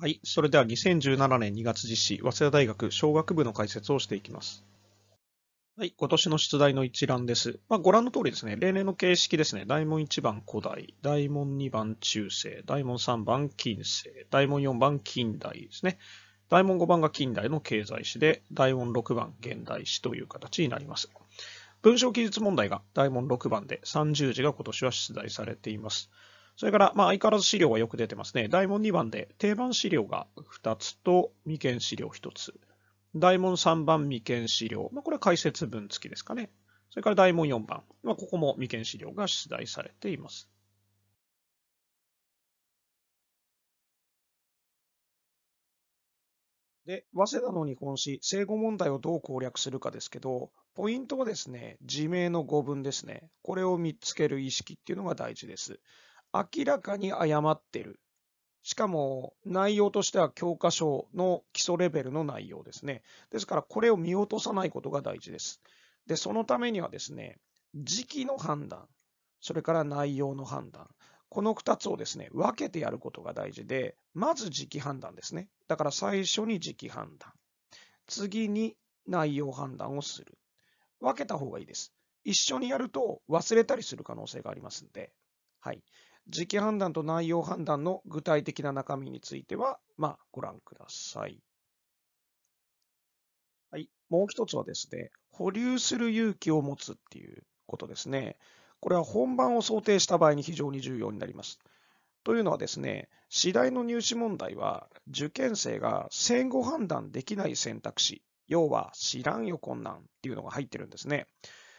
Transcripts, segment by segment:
はい、それでは2017年2月実施、早稲田大学商学部の解説をしていきます。はい、今年の出題の一覧です。まあ、ご覧の通りですね、例年の形式ですね、大門1番古代、大門2番中世、大門3番近世、大門4番近代ですね。大門5番が近代の経済史で、大門6番現代史という形になります。文章記述問題が大門6番で、30字が今年は出題されています。それから、まあ、相変わらず資料がよく出てますね。大問2番で定番資料が2つと未見資料1つ。大問3番未見資料。まあ、これは解説文付きですかね。それから大問4番。まあ、ここも未見資料が出題されています。で、早稲田の日本史、正誤問題をどう攻略するかですけど、ポイントはですね、字名の語文ですね。これを見つける意識っていうのが大事です。明らかに誤ってる。しかも内容としては教科書の基礎レベルの内容ですね。ですからこれを見落とさないことが大事です。で、そのためにはですね、時期の判断、それから内容の判断。この2つをですね、分けてやることが大事で、まず時期判断ですね。だから最初に時期判断。次に内容判断をする。分けた方がいいです。一緒にやると忘れたりする可能性がありますんで。はい。時期判断と内容判断の具体的な中身については、まあ、ご覧ください。はい。もう一つはですね、保留する勇気を持つっていうことですね。これは本番を想定した場合に非常に重要になります。というのはですね、次第の入試問題は、受験生が戦後判断できない選択肢、要は知らんよこんなんっていうのが入ってるんですね。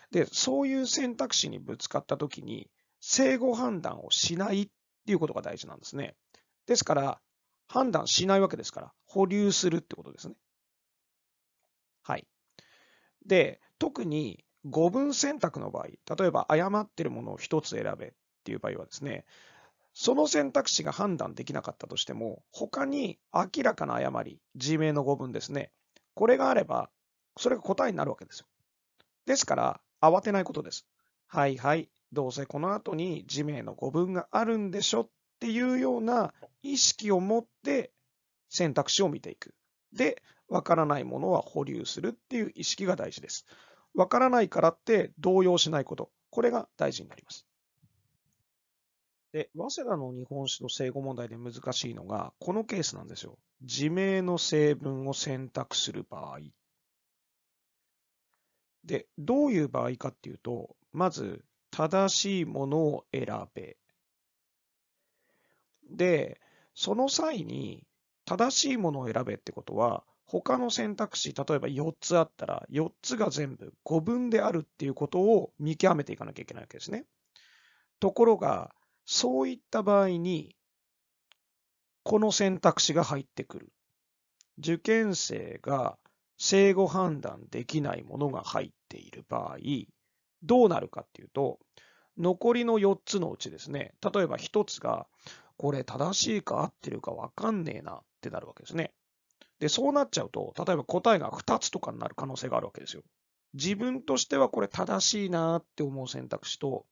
で、そういう選択肢にぶつかったときに、正誤判断をしないっていうことが大事なんですね。ですから、判断しないわけですから、保留するってことですね。はい。で、特に語文選択の場合、例えば誤ってるものを1つ選べっていう場合はですね、その選択肢が判断できなかったとしても、他に明らかな誤り、自明の語文ですね。これがあれば、それが答えになるわけですよ。ですから、慌てないことです。はいはい、どうせこの後に地名の語文があるんでしょっていうような意識を持って選択肢を見ていく。で、わからないものは保留するっていう意識が大事です。わからないからって動揺しないこと。これが大事になります。で、早稲田の日本史の正語問題で難しいのが、このケースなんですよ。地名の成分を選択する場合。で、どういう場合かっていうと、まず、正しいものを選べ。で、その際に正しいものを選べってことは、他の選択肢、例えば4つあったら、4つが全部5分であるっていうことを見極めていかなきゃいけないわけですね。ところが、そういった場合に、この選択肢が入ってくる。受験生が正誤判断できないものが入っている場合、どうなるかっていうと、残りの4つのうちですね、例えば1つが、これ正しいか合ってるかわかんねえなってなるわけですね。で、そうなっちゃうと、例えば答えが2つとかになる可能性があるわけですよ。自分としてはこれ正しいなって思う選択肢と、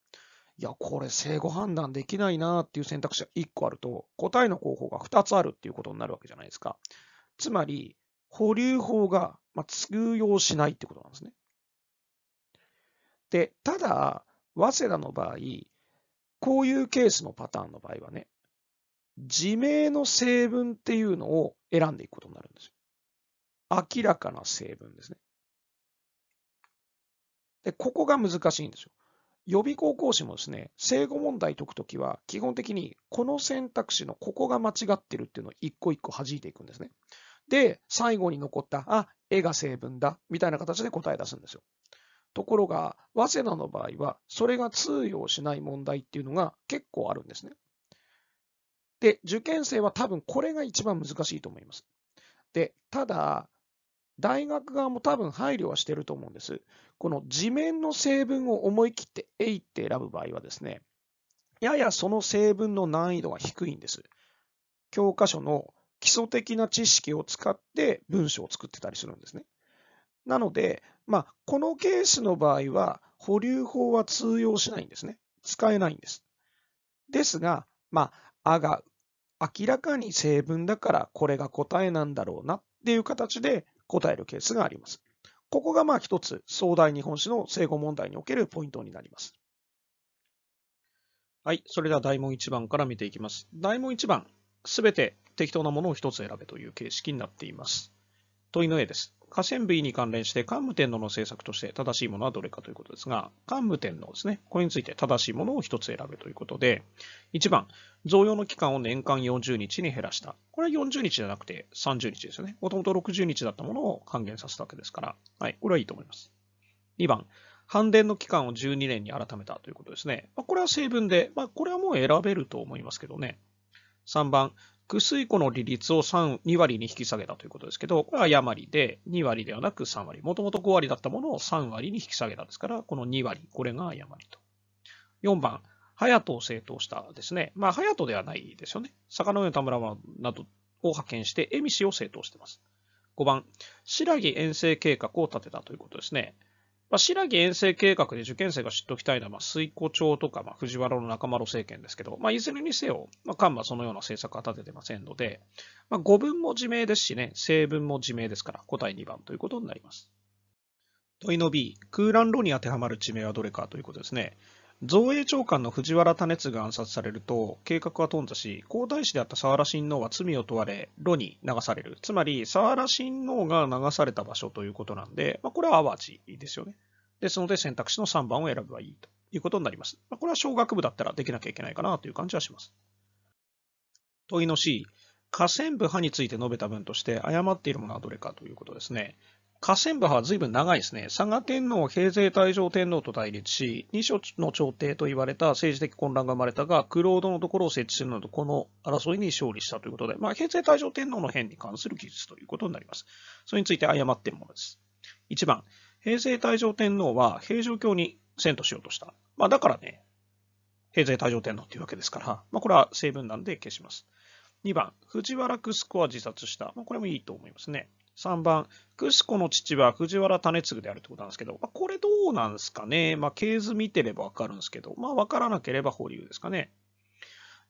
いや、これ正誤判断できないなっていう選択肢が1個あると、答えの候補が2つあるっていうことになるわけじゃないですか。つまり、保留法が通用しないってことなんですね。で、ただ、早稲田の場合、こういうケースのパターンの場合はね、自明の成分っていうのを選んでいくことになるんですよ。明らかな成分ですね。で、ここが難しいんですよ。予備校講師もですね、正誤問題解くときは、基本的にこの選択肢のここが間違ってるっていうのを一個一個弾いていくんですね。で、最後に残った、あ、絵が成分だ、みたいな形で答え出すんですよ。ところが、早稲田の場合は、それが通用しない問題っていうのが結構あるんですね。で、受験生は多分これが一番難しいと思います。で、ただ、大学側も多分配慮はしてると思うんです。この地面の成分を思い切ってえいって選ぶ場合はですね、ややその成分の難易度が低いんです。教科書の基礎的な知識を使って文章を作ってたりするんですね。なので、まあ、このケースの場合は、保留法は通用しないんですね。使えないんです。ですが、まあ、あが明らかに成分だからこれが答えなんだろうなっていう形で答えるケースがあります。ここがまあ一つ、壮大日本史の正誤問題におけるポイントになります。はい、それでは大問1番から見ていきます。大問1番、すべて適当なものを1つ選べという形式になっています。問いの絵です。河線部位に関連して、桓武天皇の政策として正しいものはどれかということですが、桓武天皇ですね、これについて正しいものを1つ選べということで、1番、増用の期間を年間40日に減らした。これは40日じゃなくて30日ですよね。もともと60日だったものを還元させたわけですから、はい、これはいいと思います。2番、反伝の期間を12年に改めたということですね。まあ、これは成分で、まあ、これはもう選べると思いますけどね。3番、複数個の利率を3 2割に引き下げたということですけど、これは誤りで、2割ではなく3割、もともと5割だったものを3割に引き下げたんですから、この2割、これが誤りと。4番、隼人を正当したですね。まあ、隼人ではないですよね。坂上田村などを派遣して、恵美氏を正当しています。5番、白木遠征計画を立てたということですね。まあ、白木遠征計画で受験生が知っておきたいのは、水湖町とか、まあ、藤原の中丸政権ですけど、まあ、いずれにせよ、まあ、官はそのような政策は立ててませんので、まあ、語文も自明ですしね、成文も自明ですから、答え2番ということになります。問いの B、空欄路に当てはまる地名はどれかということですね。造営長官の藤原種次が暗殺されると計画は頓挫し皇太子であった沢原親王は罪を問われ炉に流されるつまり沢原親王が流された場所ということなんで、まあ、これは淡路ですよねですので選択肢の3番を選べばいいということになります、まあ、これは小学部だったらできなきゃいけないかなという感じはします問いの C 河川部派について述べた文として誤っているものはどれかということですね。河川部派は随分長いですね。佐賀天皇、平成大正天皇と対立し、二所の朝廷と言われた政治的混乱が生まれたが、クロードのところを設置するなど、この争いに勝利したということで、まあ、平成大正天皇の変に関する記述ということになります。それについて誤っているものです。1番、平成大正天皇は平城京に遷都しようとした。まあ、だからね、平成大正天皇というわけですから、まあ、これは成分なんで消します。2番、藤原クスコは自殺した。まあ、これもいいと思いますね。3番、クシコの父は藤原種次であるってことなんですけど、まあ、これどうなんですかね。まあ、系図見てればわかるんですけど、まあ、わからなければ保留ですかね。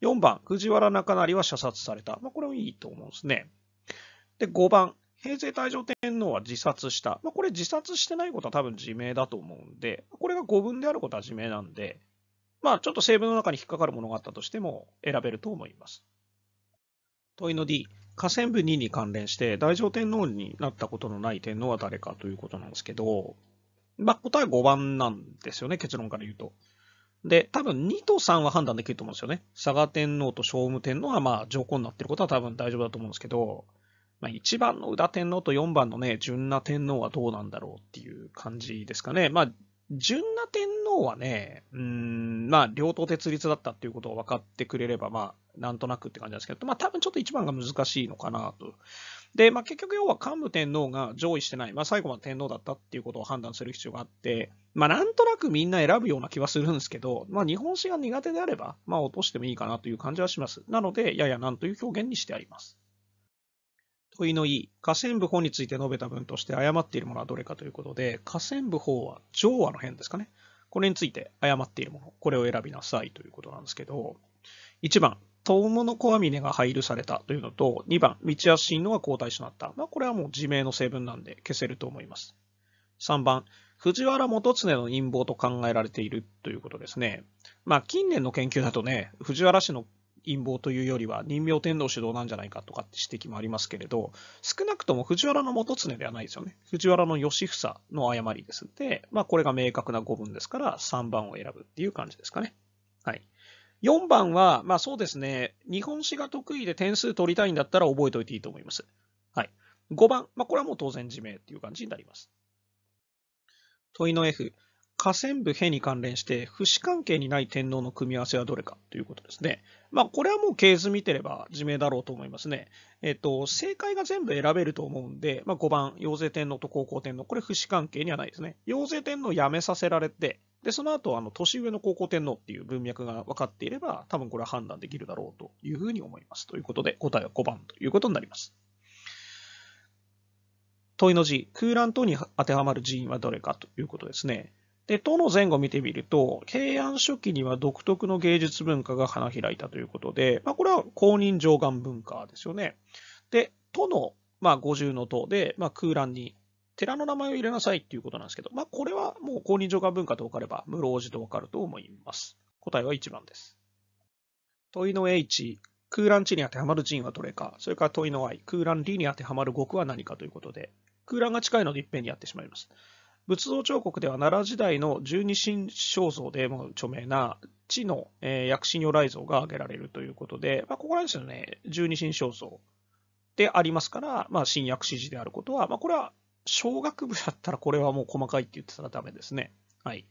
4番、藤原中成は射殺された。まあ、これもいいと思うんですね。で、5番、平成太上天皇は自殺した。まあ、これ自殺してないことは多分自明だと思うんで、これが5文であることは自明なんで、まあ、ちょっと成分の中に引っかかるものがあったとしても選べると思います。問いの D、下線部2に関連して、大乗天皇になったことのない天皇は誰かということなんですけど、まあ、答え5番なんですよね、結論から言うと。で、多分2と3は判断できると思うんですよね。佐賀天皇と聖武天皇はまあ上皇になってることは多分大丈夫だと思うんですけど、まあ、1番の宇田天皇と4番のね、純奈天皇はどうなんだろうっていう感じですかね。まあ、純奈天皇はね、うん、まあ、両党鉄立だったっていうことを分かってくれれば、まあ、なんとなくって感じなんですけど、まあ多分ちょっと一番が難しいのかなと。で、まあ結局要は桓武天皇が上位してない、まあ最後まで天皇だったっていうことを判断する必要があって、まあなんとなくみんな選ぶような気はするんですけど、まあ日本史が苦手であれば、まあ落としてもいいかなという感じはします。なので、ややなんという表現にしてあります。問いのい、河川部法について述べた文として誤っているものはどれかということで、河川部法は上和の辺ですかね。これについて誤っているもの、これを選びなさいということなんですけど、1番、遠物小峰が配慮されたというのと、2番、道安新野が交代となった。まあ、これはもう自明の成分なんで消せると思います。3番、藤原元常の陰謀と考えられているということですね。まあ、近年の研究だとね、藤原氏の陰謀というよりは人形天皇主導なんじゃないかとかって指摘もありますけれど、少なくとも藤原の元常ではないですよね。藤原の義房の誤りです。で、まあ、これが明確な語文ですから、3番を選ぶっていう感じですかね。4番は、まあそうですね、日本史が得意で点数取りたいんだったら覚えておいていいと思います。はい。5番、まあこれはもう当然自明っていう感じになります。問いの F、河川部へに関連して、不死関係にない天皇の組み合わせはどれかということですね。まあこれはもう系図見てれば自明だろうと思いますね。えっと、正解が全部選べると思うんで、まあ5番、陽勢天皇と高校天皇、これ不死関係にはないですね。陽勢天皇辞めさせられて、で、その後、あの、年上の高校天皇っていう文脈が分かっていれば、多分これは判断できるだろうというふうに思います。ということで、答えは5番ということになります。問いの字、空欄等に当てはまる寺院はどれかということですね。で、等の前後を見てみると、平安初期には独特の芸術文化が花開いたということで、まあ、これは公認上岸文化ですよね。で、都の、まあ、五重の塔で、まあ、空欄に寺の名前を入れなさいっていうことなんですけど、まあ、これはもう公認上官文化と分かれば、室生寺と分かると思います。答えは1番です。問いの H、空欄地に当てはまる人はどれか、それから問いの I、空欄 D に当てはまる語句は何かということで、空欄が近いのでいっぺんにやってしまいます。仏像彫刻では奈良時代の十二神肖像でも著名な地の、薬師如来像が挙げられるということで、まあ、ここらですよね、十二神肖像でありますから、まあ、新薬師寺であることは、まあ、これは小学部だったらこれはもう細かいって言ってたらダメですね。はい。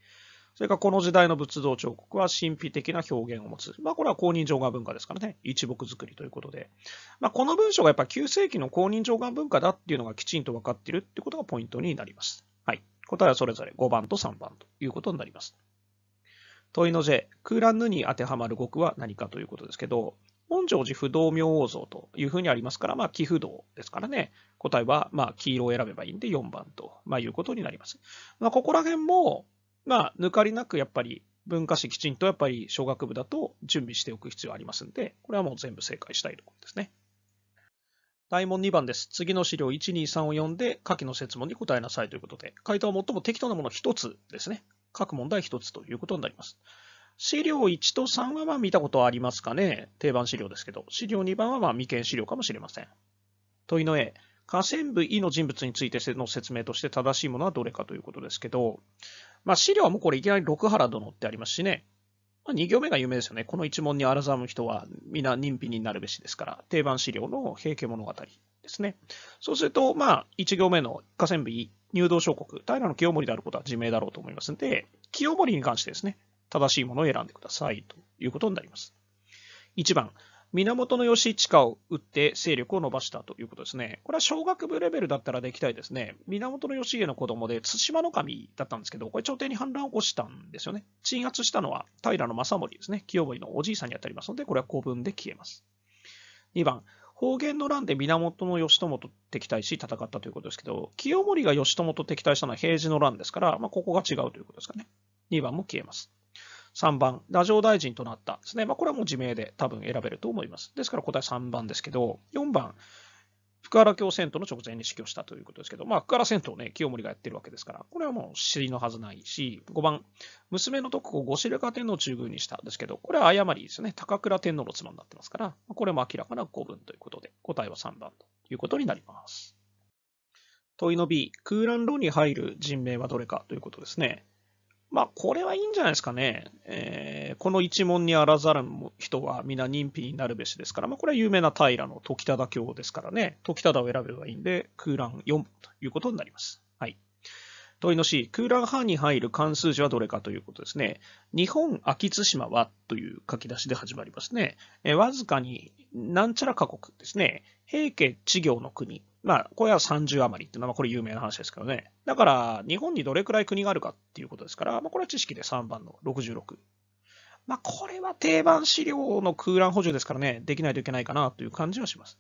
それからこの時代の仏像彫刻は神秘的な表現を持つ。まあこれは公認上官文化ですからね。一木作りということで。まあこの文章がやっぱ9世紀の公認上官文化だっていうのがきちんと分かっているってことがポイントになります。はい。答えはそれぞれ5番と3番ということになります。問いの J、ランヌに当てはまる語句は何かということですけど、本庄寺不動明王像というふうにありますから、まあ、寄不動ですからね、答えは、まあ、黄色を選べばいいんで4番と、まあ、いうことになります。まあ、ここら辺も、まあ、抜かりなくやっぱり文化史きちんとやっぱり小学部だと準備しておく必要ありますんで、これはもう全部正解したいところですね。大問2番です。次の資料1、2、3を読んで、下記の説問に答えなさいということで、回答は最も適当なもの1つですね。各問題1つということになります。資料1と3はまあ見たことありますかね定番資料ですけど。資料2番はまあ未見資料かもしれません。問いの A。河川部 E の人物についての説明として正しいものはどれかということですけど、まあ、資料はもうこれいきなり六原殿ってありますしね。まあ、2行目が有名ですよね。この一問に荒む人は皆認否になるべしですから、定番資料の平家物語ですね。そうすると、まあ、1行目の河川部 E、入道小国、平清盛であることは自明だろうと思いますので、清盛に関してですね、正しいものを選んでくださいということになります。1番、源義親を打って勢力を伸ばしたということですね。これは小学部レベルだったらできたいですね。源義家の子供で対馬の神だったんですけど、これ朝廷に反乱を起こしたんですよね。鎮圧したのは平正盛ですね。清盛のおじいさんにあたりますので、これは公文で消えます。2番、方言の乱で源義朝と敵対し戦ったということですけど、清盛が義朝と敵対したのは平治の乱ですから、まあ、ここが違うということですかね。2番も消えます。3番、ラジオ大臣となったですね。まあ、これはもう自明で多分選べると思います。ですから答え3番ですけど、4番、福原京戦闘の直前に死去したということですけど、まあ、福原戦闘ね、清盛がやってるわけですから、これはもう知りのはずないし、5番、娘の徳子を後白河天皇中宮にしたんですけど、これは誤りですね、高倉天皇の妻になってますから、これも明らかな5分ということで、答えは3番ということになります。問いの B、空欄炉に入る人名はどれかということですね。まあ、これはいいんじゃないですかね。えー、この一門にあらざる人は皆人品になるべしですから、まあ、これは有名な平の時忠教ですからね、時忠を選べばいいんで、空欄4ということになります。問いの C、空欄半に入る関数字はどれかということですね。日本、秋津島はという書き出しで始まりますね。えわずかに、なんちゃら過酷ですね。平家、地行の国。まあ、これは30余りっていうのは、これ有名な話ですけどね。だから、日本にどれくらい国があるかっていうことですから、まあ、これは知識で3番の66。まあ、これは定番資料の空欄補充ですからね、できないといけないかなという感じはします。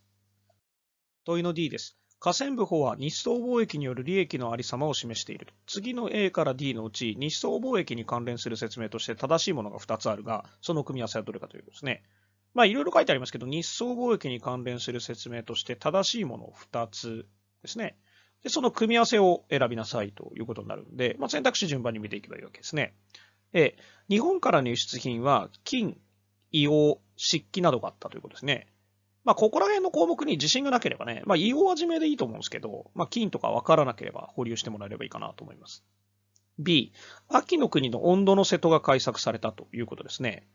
問いの D です。下線部法は日総貿易による利益のありさまを示している。次の A から D のうち、日総貿易に関連する説明として正しいものが2つあるが、その組み合わせはどれかということですね、まあいろいろ書いてありますけど、日総貿易に関連する説明として正しいもの2つですね。で、その組み合わせを選びなさいということになるんで、まあ、選択肢順番に見ていけばいいわけですね。A、日本からの輸出品は金、硫黄、漆器などがあったということですね。まあ、ここら辺の項目に自信がなければね、まあ、EO 始めでいいと思うんですけど、まあ、金とかわからなければ保留してもらえればいいかなと思います。B、秋の国の温度の瀬戸が改作されたということですね。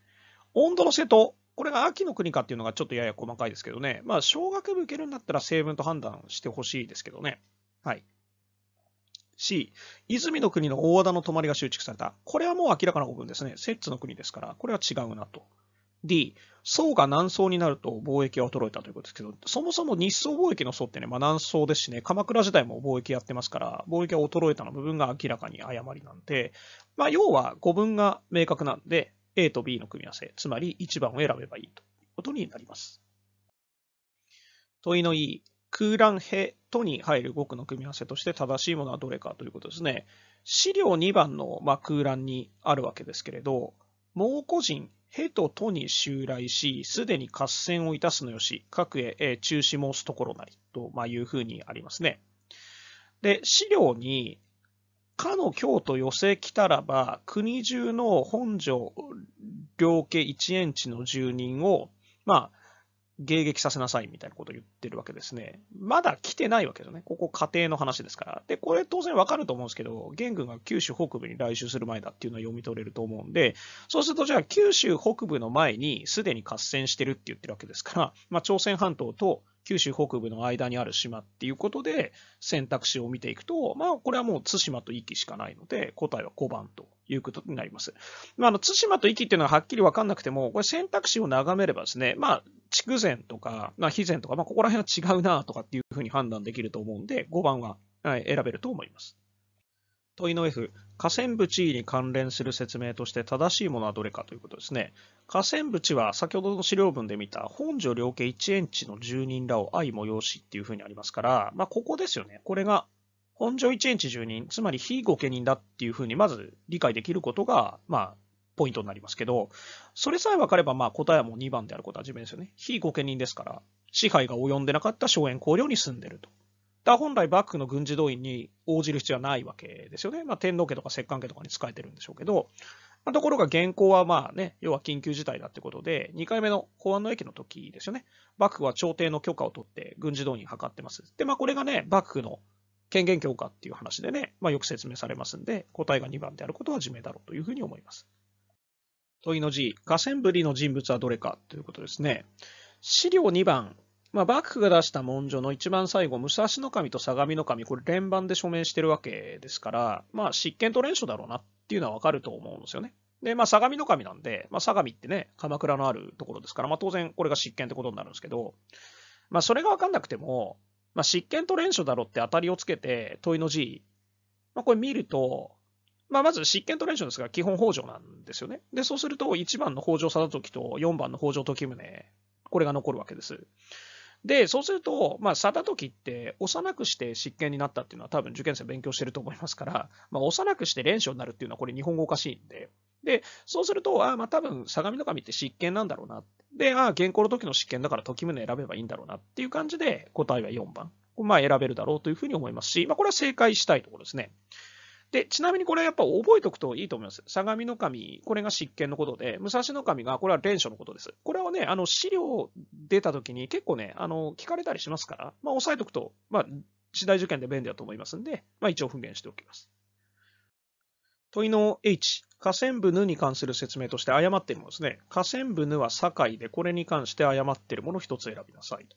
温度の瀬戸、これが秋の国かっていうのがちょっとやや細かいですけどね、まあ、小学部受けるんだったら成分と判断してほしいですけどね。はい。C、泉の国の大和田の泊まりが集築された。これはもう明らかな部分ですね。摂津の国ですから、これは違うなと。D、層が南層になると貿易は衰えたということですけど、そもそも日宋貿易の層ってね、まあ、南ですしね、鎌倉時代も貿易やってますから、貿易は衰えたの部分が明らかに誤りなんで、まあ、要は語文が明確なんで、A と B の組み合わせ、つまり1番を選べばいいということになります。問いの E、空欄へとに入る語句の組み合わせとして正しいものはどれかということですね。資料2番の、ま空欄にあるわけですけれど、蒙古人、へととに襲来し、すでに合戦をいたすのよし、各へ、中止申すところなり、と、まあ、いうふうにありますね。で、資料に、かの京都寄せ来たらば、国中の本城、両家一円地の住人を、まあ、迎撃させなさいみたいなことを言ってるわけですね。まだ来てないわけですね。ここ家庭の話ですから。で、これ当然わかると思うんですけど、元軍が九州北部に来襲する前だっていうのは読み取れると思うんで、そうするとじゃあ九州北部の前にすでに合戦してるって言ってるわけですから、まあ、朝鮮半島と九州北部の間にある島っていうことで選択肢を見ていくと、まあ、これはもう対馬と壱岐しかないので、答えは5番ということになります。まあ、あの、対馬と壱岐っていうのははっきりわかんなくても、これ選択肢を眺めればですね、まあ、筑前とか、まあ、肥前とか、まあ、ここら辺は違うなとかっていうふうに判断できると思うんで、5番は、選べると思います。問いの F、河川部地位に関連する説明として正しいものはどれかということですね。河川部地は先ほどの資料文で見た本所両家1園地の住人らを愛催しっていうふうにありますから、まあ、ここですよね。これが本所1園地住人、つまり非御家人だっていうふうにまず理解できることが、まあ、ポイントになりますけど、それさえ分かればまあ答えはもう2番であることは自分ですよね。非御家人ですから、支配が及んでなかった荘園公領に住んでると。だ本来幕府の軍事動員に応じる必要はないわけですよね。まあ、天皇家とか摂関家とかに仕えてるんでしょうけど、まあ、ところが現行はまあね、要は緊急事態だってことで、2回目の公安の駅の時ですよね。幕府は朝廷の許可を取って軍事動員を図ってます。で、まあこれがね、幕府の権限強化っていう話でね、まあよく説明されますんで、答えが2番であることは自明だろうというふうに思います。問いの G、河川ぶりの人物はどれかということですね。資料2番、まあ、幕府が出した文書の一番最後、武蔵の神と相模の神、これ連番で署名してるわけですから、まあ、執権と連署だろうなっていうのはわかると思うんですよね。で、まあ、相模の神なんで、まあ、相模ってね、鎌倉のあるところですから、まあ、当然これが執権ってことになるんですけど、まあ、それがわかんなくても、まあ、執権と連署だろうって当たりをつけて、問いの字、まあ、これ見ると、まあ、まず執権と連署ですが、基本北条なんですよね。で、そうすると、1番の北条貞時と4番の北条時宗、これが残るわけです。で、そうすると、まあ、定時って幼くして執権になったっていうのは多分受験生勉強してると思いますから、まあ、幼くして連勝になるっていうのはこれ日本語おかしいんで、で、そうすると、ああ、まあ多分、相模の神って執権なんだろうな。で、ああ、現行の時の執権だから時宗選べばいいんだろうなっていう感じで、答えは4番。まあ選べるだろうというふうに思いますし、まあこれは正解したいところですね。で、ちなみにこれやっぱ覚えておくといいと思います。相模の神、これが執権のことで、武蔵の神が、これは連所のことです。これはね、あの、資料出た時に結構ね、あの、聞かれたりしますから、まあ、押さえておくと、まあ、次第受験で便利だと思いますんで、まあ、一応復元しておきます。問いの H、河川部ぬに関する説明として誤っているものですね。河川部ぬは堺で、これに関して誤っているものを一つ選びなさい。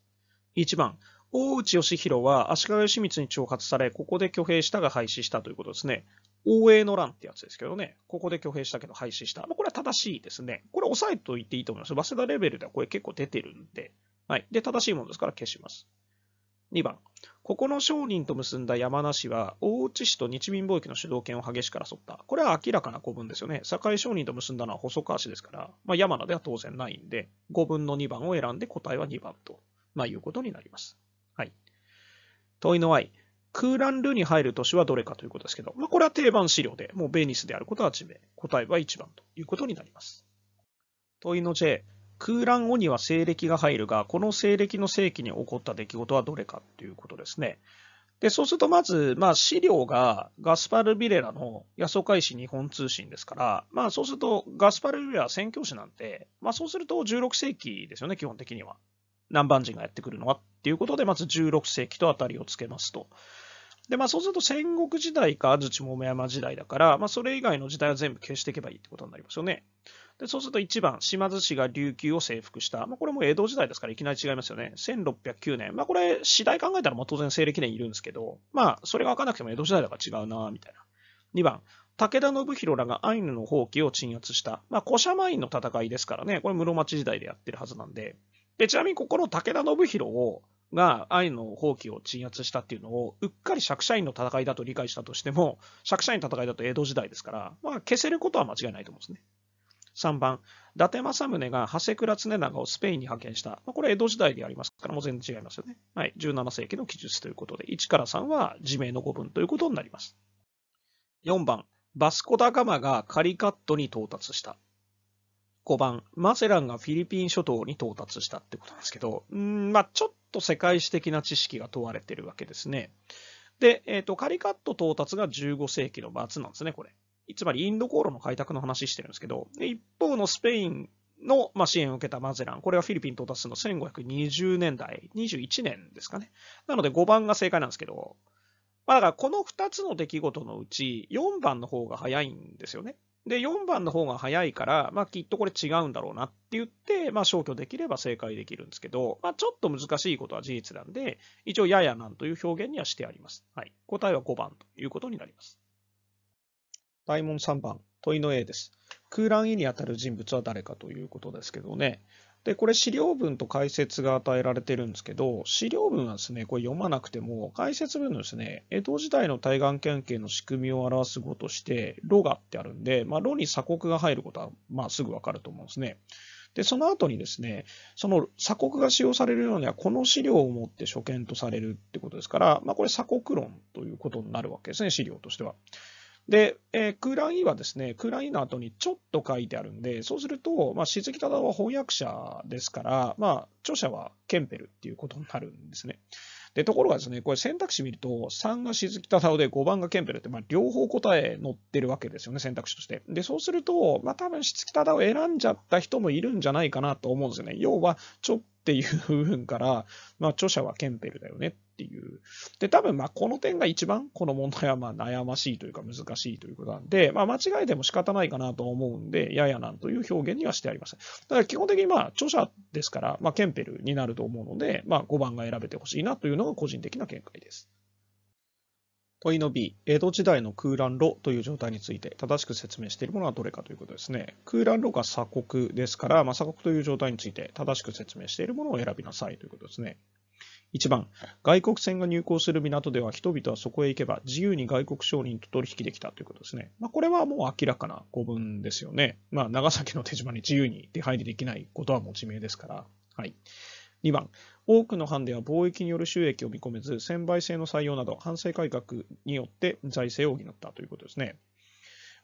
1番、大内義弘は足利義満に挑発され、ここで挙兵したが廃止したということですね。応永の乱ってやつですけどね、ここで挙兵したけど廃止した。これは正しいですね。これ押さえておいていいと思います。早稲田レベルではこれ結構出てるんで。はい。で、正しいものですから消します。2番、ここの商人と結んだ山梨は、大内氏と日民貿易の主導権を激しく争った。これは明らかな古文ですよね。堺商人と結んだのは細川氏ですから、まあ、山名では当然ないんで、5分の2番を選んで答えは2番と、まあ、いうことになります。はい。問いの i。空欄ルに入る都市はどれかということですけど、まあ、これは定番資料で、もうベニスであることは地名、答えは1番ということになります。問いの J、空欄後には西暦が入るが、この西暦の世紀に起こった出来事はどれかということですね。で、そうするとまず、まあ、資料がガスパル・ビレラの八草海市日本通信ですから、まあ、そうするとガスパル・ビレラは宣教師なんて、まあ、そうすると16世紀ですよね、基本的には。南蛮人がやってくるのはっていうことで、まず16世紀とあたりをつけますと。で、まあそうすると戦国時代か安土桃山時代だから、まあそれ以外の時代は全部消していけばいいってことになりますよね。で、そうすると1番、島津氏が琉球を征服した。まあこれも江戸時代ですからいきなり違いますよね。1609年。まあこれ、次第考えたらもう当然西暦年いるんですけど、まあそれが分からなくても江戸時代だから違うな、みたいな。2番、武田信弘らがアイヌの放棄を鎮圧した。まあ、古社マインの戦いですからね、これ室町時代でやってるはずなんで、で、ちなみにここの武田信弘を、が愛の放棄を鎮圧したっていうのをうっかり釈迦院の戦いだと理解したとしても釈迦院の戦いだと江戸時代ですから、まあ、消せることは間違いないと思うんですね。3番、伊達政宗が長谷倉常長をスペインに派遣した、まあ、これ江戸時代でありますから、もう全然違いますよね。はい、17世紀の記述ということで、1から3は自明の語文ということになります。4番、バスコ・ダ・ガマがカリカットに到達した。5番、マゼランがフィリピン諸島に到達したってことなんですけど、んまあ、ちょっと世界史的な知識が問われてるわけですね。で、えーと、カリカット到達が15世紀の末なんですね、これ。つまりインド航路の開拓の話してるんですけど、一方のスペインの、まあ、支援を受けたマゼラン、これはフィリピン到達の1520年代、21年ですかね。なので5番が正解なんですけど、まあ、だからこの2つの出来事のうち4番の方が早いんですよね。で、4番の方が早いから、まあ、きっとこれ違うんだろうなって言って、まあ、消去できれば正解できるんですけど、まあ、ちょっと難しいことは事実なんで、一応、ややなんという表現にはしてあります。はい。答えは5番ということになります。大問3番、問いの A です。空欄 E に当たる人物は誰かということですけどね。で、これ資料文と解説が与えられてるんですけど、資料文はですね、これ読まなくても、解説文のですね、江戸時代の対岸県警の仕組みを表す語として、ロがってあるんで、まあ、ロに鎖国が入ることは、まあ、すぐわかると思うんですね。で、その後にですね、その鎖国が使用されるようには、この資料をもって所見とされるってことですから、まあ、これ鎖国論ということになるわけですね、資料としては。で、えー、ラン E はですね、ラン E の後にちょっと書いてあるんで、そうすると、まあ、静木忠は翻訳者ですから、まあ、著者はケンペルっていうことになるんですね。で、ところがですね、これ選択肢見ると、3が静木忠夫で5番がケンペルって、まあ、両方答え載ってるわけですよね、選択肢として。で、そうすると、まあ、多分静木忠夫選んじゃった人もいるんじゃないかなと思うんですよね。要は、ちょっていう部分から、まあ、著者はケンペルだよねっていう。で、多分、まこの点が一番この問題はま悩ましいというか難しいということなんで、まあ、間違えても仕方ないかなと思うんで、ややなんという表現にはしてありません。だから基本的にまあ、著者ですから、まあ、ケンペルになると思うので、まあ、5番が選べてほしいなというのが個人的な見解です。問いの B、江戸時代の空欄炉という状態について正しく説明しているものはどれかということですね。空欄炉が鎖国ですから、まあ、鎖国という状態について正しく説明しているものを選びなさいということですね。1番、外国船が入港する港では人々はそこへ行けば自由に外国商人と取引できたということですね。まあ、これはもう明らかな語文ですよね。まあ、長崎の手島に自由に出入りできないことはもう致命ですから。はい。2番、多くの藩では貿易による収益を見込めず、専売制の採用など、反省改革によって財政を補ったということですね。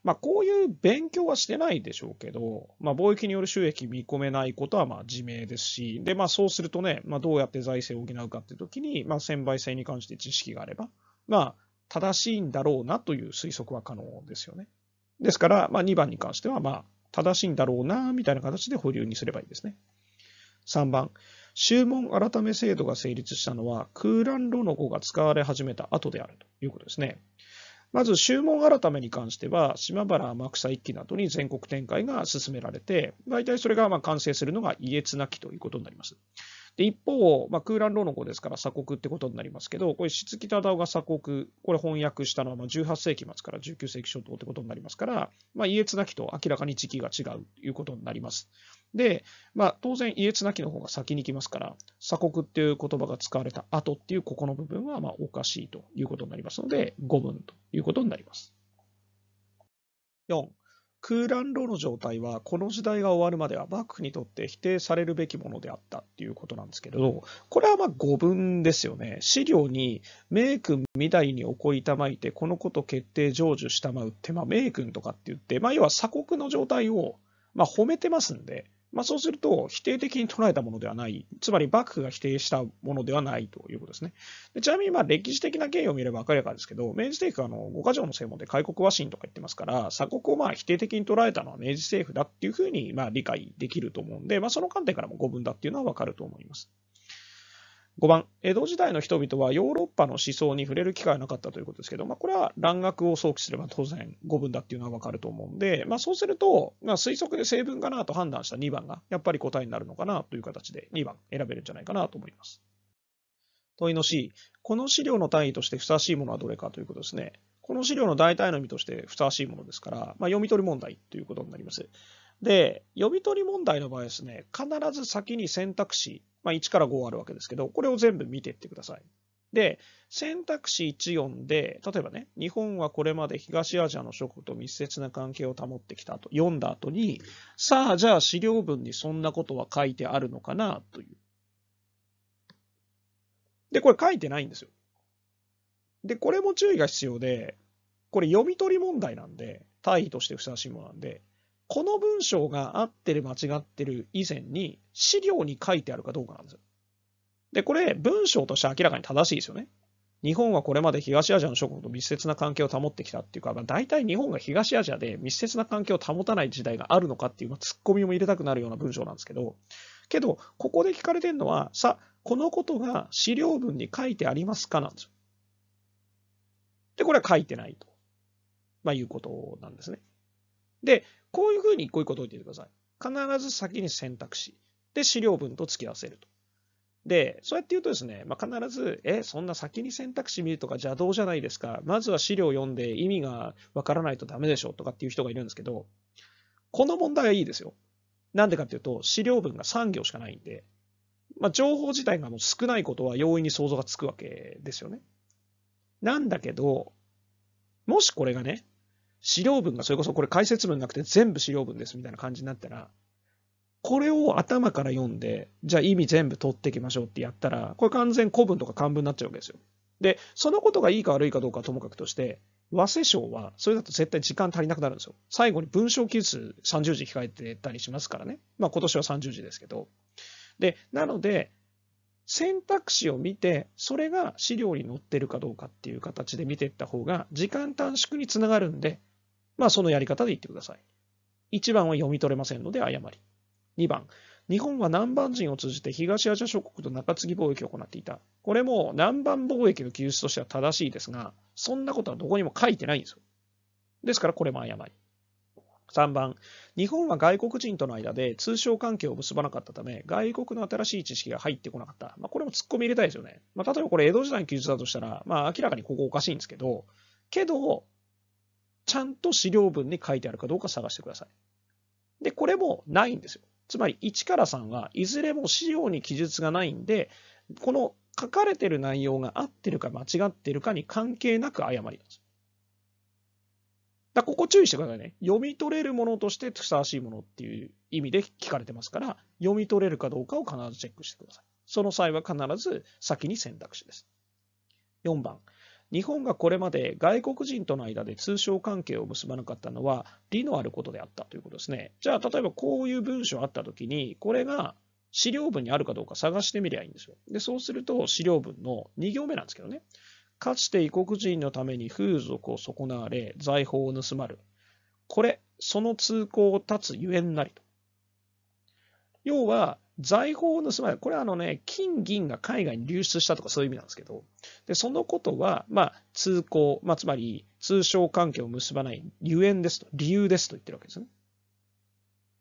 まあ、こういう勉強はしてないでしょうけど、まあ、貿易による収益見込めないことはまあ自明ですし、でまあ、そうするとね、まあ、どうやって財政を補うかっていうときに、まあ、専売性に関して知識があれば、まあ、正しいんだろうなという推測は可能ですよね。ですから、まあ、2番に関しては、まあ、正しいんだろうなみたいな形で保留にすればいいですね。3番、注文改め制度が成立したのは、空欄炉の語が使われ始めた後であるということですね。まず、宗門改めに関しては、島原、天草一揆などに全国展開が進められて、大体それがま完成するのが家綱期ということになります。で一方、まあ、空欄老の子ですから鎖国ってことになりますけど、これ、きた忠夫が鎖国、これ翻訳したのはま18世紀末から19世紀初頭ってことになりますから、まあ、家綱期と明らかに時期が違うということになります。で、まあ、当然、家綱紀の方が先に来ますから、鎖国っていう言葉が使われた後っていうここの部分はまあおかしいということになりますので、5文ということになります。4、空欄炉の状態は、この時代が終わるまでは幕府にとって否定されるべきものであったっていうことなんですけれど、これはまあ語文ですよね。資料に、名君みたいにおこいたまいて、このこと決定成就したまうって、まあ、名君とかって言って、まあ、要は鎖国の状態をまあ褒めてますんで、まあ、そうすると、否定的に捉えたものではない、つまり幕府が否定したものではないということですね。でちなみに、まあ、歴史的な経緯を見れば明らかですけど、明治政府はあの5か条の正門で開国和親とか言ってますから、鎖国をまあ否定的に捉えたのは明治政府だっていうふうにまあ理解できると思うんで、まあ、その観点からも五分だっていうのはわかると思います。5番、江戸時代の人々はヨーロッパの思想に触れる機会はなかったということですけど、まあ、これは蘭学を想起すれば当然5分だっていうのはわかると思うんで、まあ、そうすると、まあ、推測で成分かなと判断した2番がやっぱり答えになるのかなという形で2番選べるんじゃないかなと思います。問いの C、この資料の単位としてふさわしいものはどれかということですね。この資料の大体の意味としてふさわしいものですから、まあ、読み取り問題ということになります。で、読み取り問題の場合ですね、必ず先に選択肢、まあ、1から5あるわけですけど、これを全部見ていってください。で、選択肢1読んで、例えばね、日本はこれまで東アジアの諸国と密接な関係を保ってきたと読んだ後に、さあ、じゃあ資料文にそんなことは書いてあるのかなという。で、これ書いてないんですよ。で、これも注意が必要で、これ読み取り問題なんで、対比としてふさわしいものなんで、この文章が合ってる間違ってる以前に資料に書いてあるかどうかなんですよ。で、これ文章として明らかに正しいですよね。日本はこれまで東アジアの諸国と密接な関係を保ってきたっていうか、まあ、大体日本が東アジアで密接な関係を保たない時代があるのかっていう、まあ、ツッコミも入れたくなるような文章なんですけど、けど、ここで聞かれてるのは、さ、このことが資料文に書いてありますかなんですよ。で、これは書いてないと、まあ、いうことなんですね。で、こういうふうに一個一個解いてってください。必ず先に選択肢。で、資料文と付き合わせると。で、そうやって言うとですね、まあ、必ず、え、そんな先に選択肢見るとか邪道じゃないですか。まずは資料読んで意味がわからないとダメでしょとかっていう人がいるんですけど、この問題はいいですよ。なんでかっていうと、資料文が3行しかないんで、まあ、情報自体がもう少ないことは容易に想像がつくわけですよね。なんだけど、もしこれがね、資料文がそれこそこれ解説文なくて全部資料文ですみたいな感じになったら、これを頭から読んで、じゃあ意味全部取っていきましょうってやったら、これ完全古文とか漢文になっちゃうわけですよ。で、そのことがいいか悪いかどうかはともかくとして、和製省は、それだと絶対時間足りなくなるんですよ。最後に文章記述30字控えてたりしますからね。まあ今年は30字ですけど。で、なので、選択肢を見て、それが資料に載ってるかどうかっていう形で見ていった方が、時間短縮につながるんで、まあ、そのやり方で言ってください。1番は読み取れませんので誤り。2番、日本は南蛮人を通じて東アジア諸国と中継ぎ貿易を行っていた。これも南蛮貿易の記述としては正しいですが、そんなことはどこにも書いてないんですよ。ですからこれも誤り。3番、日本は外国人との間で通商関係を結ばなかったため、外国の新しい知識が入ってこなかった。まあ、これも突っ込み入れたいですよね。まあ、例えばこれ江戸時代の記述だとしたら、まあ、明らかにここおかしいんですけど、けど、ちゃんと資料文に書いてあるかどうか探してください。で、これもないんですよ。つまり1から3はいずれも資料に記述がないんで、この書かれてる内容が合ってるか間違ってるかに関係なく誤ります。だここ注意してくださいね。読み取れるものとしてふさわしいものっていう意味で聞かれてますから、読み取れるかどうかを必ずチェックしてください。その際は必ず先に選択肢です。4番、日本がこれまで外国人との間で通商関係を結ばなかったのは理のあることであったということですね。じゃあ、例えばこういう文章あったときに、これが資料文にあるかどうか探してみりゃいいんですよ。で、そうすると資料文の2行目なんですけどね。かつて異国人のために風俗を損なわれ、財宝を盗まる。これ、その通行を断つゆえんなりと。要は、財宝を盗まれる。これはあのね、金銀が海外に流出したとかそういう意味なんですけど、で、そのことは、まあ、通行、まあ、つまり、通商関係を結ばないゆえんですと、理由ですと言ってるわけですね。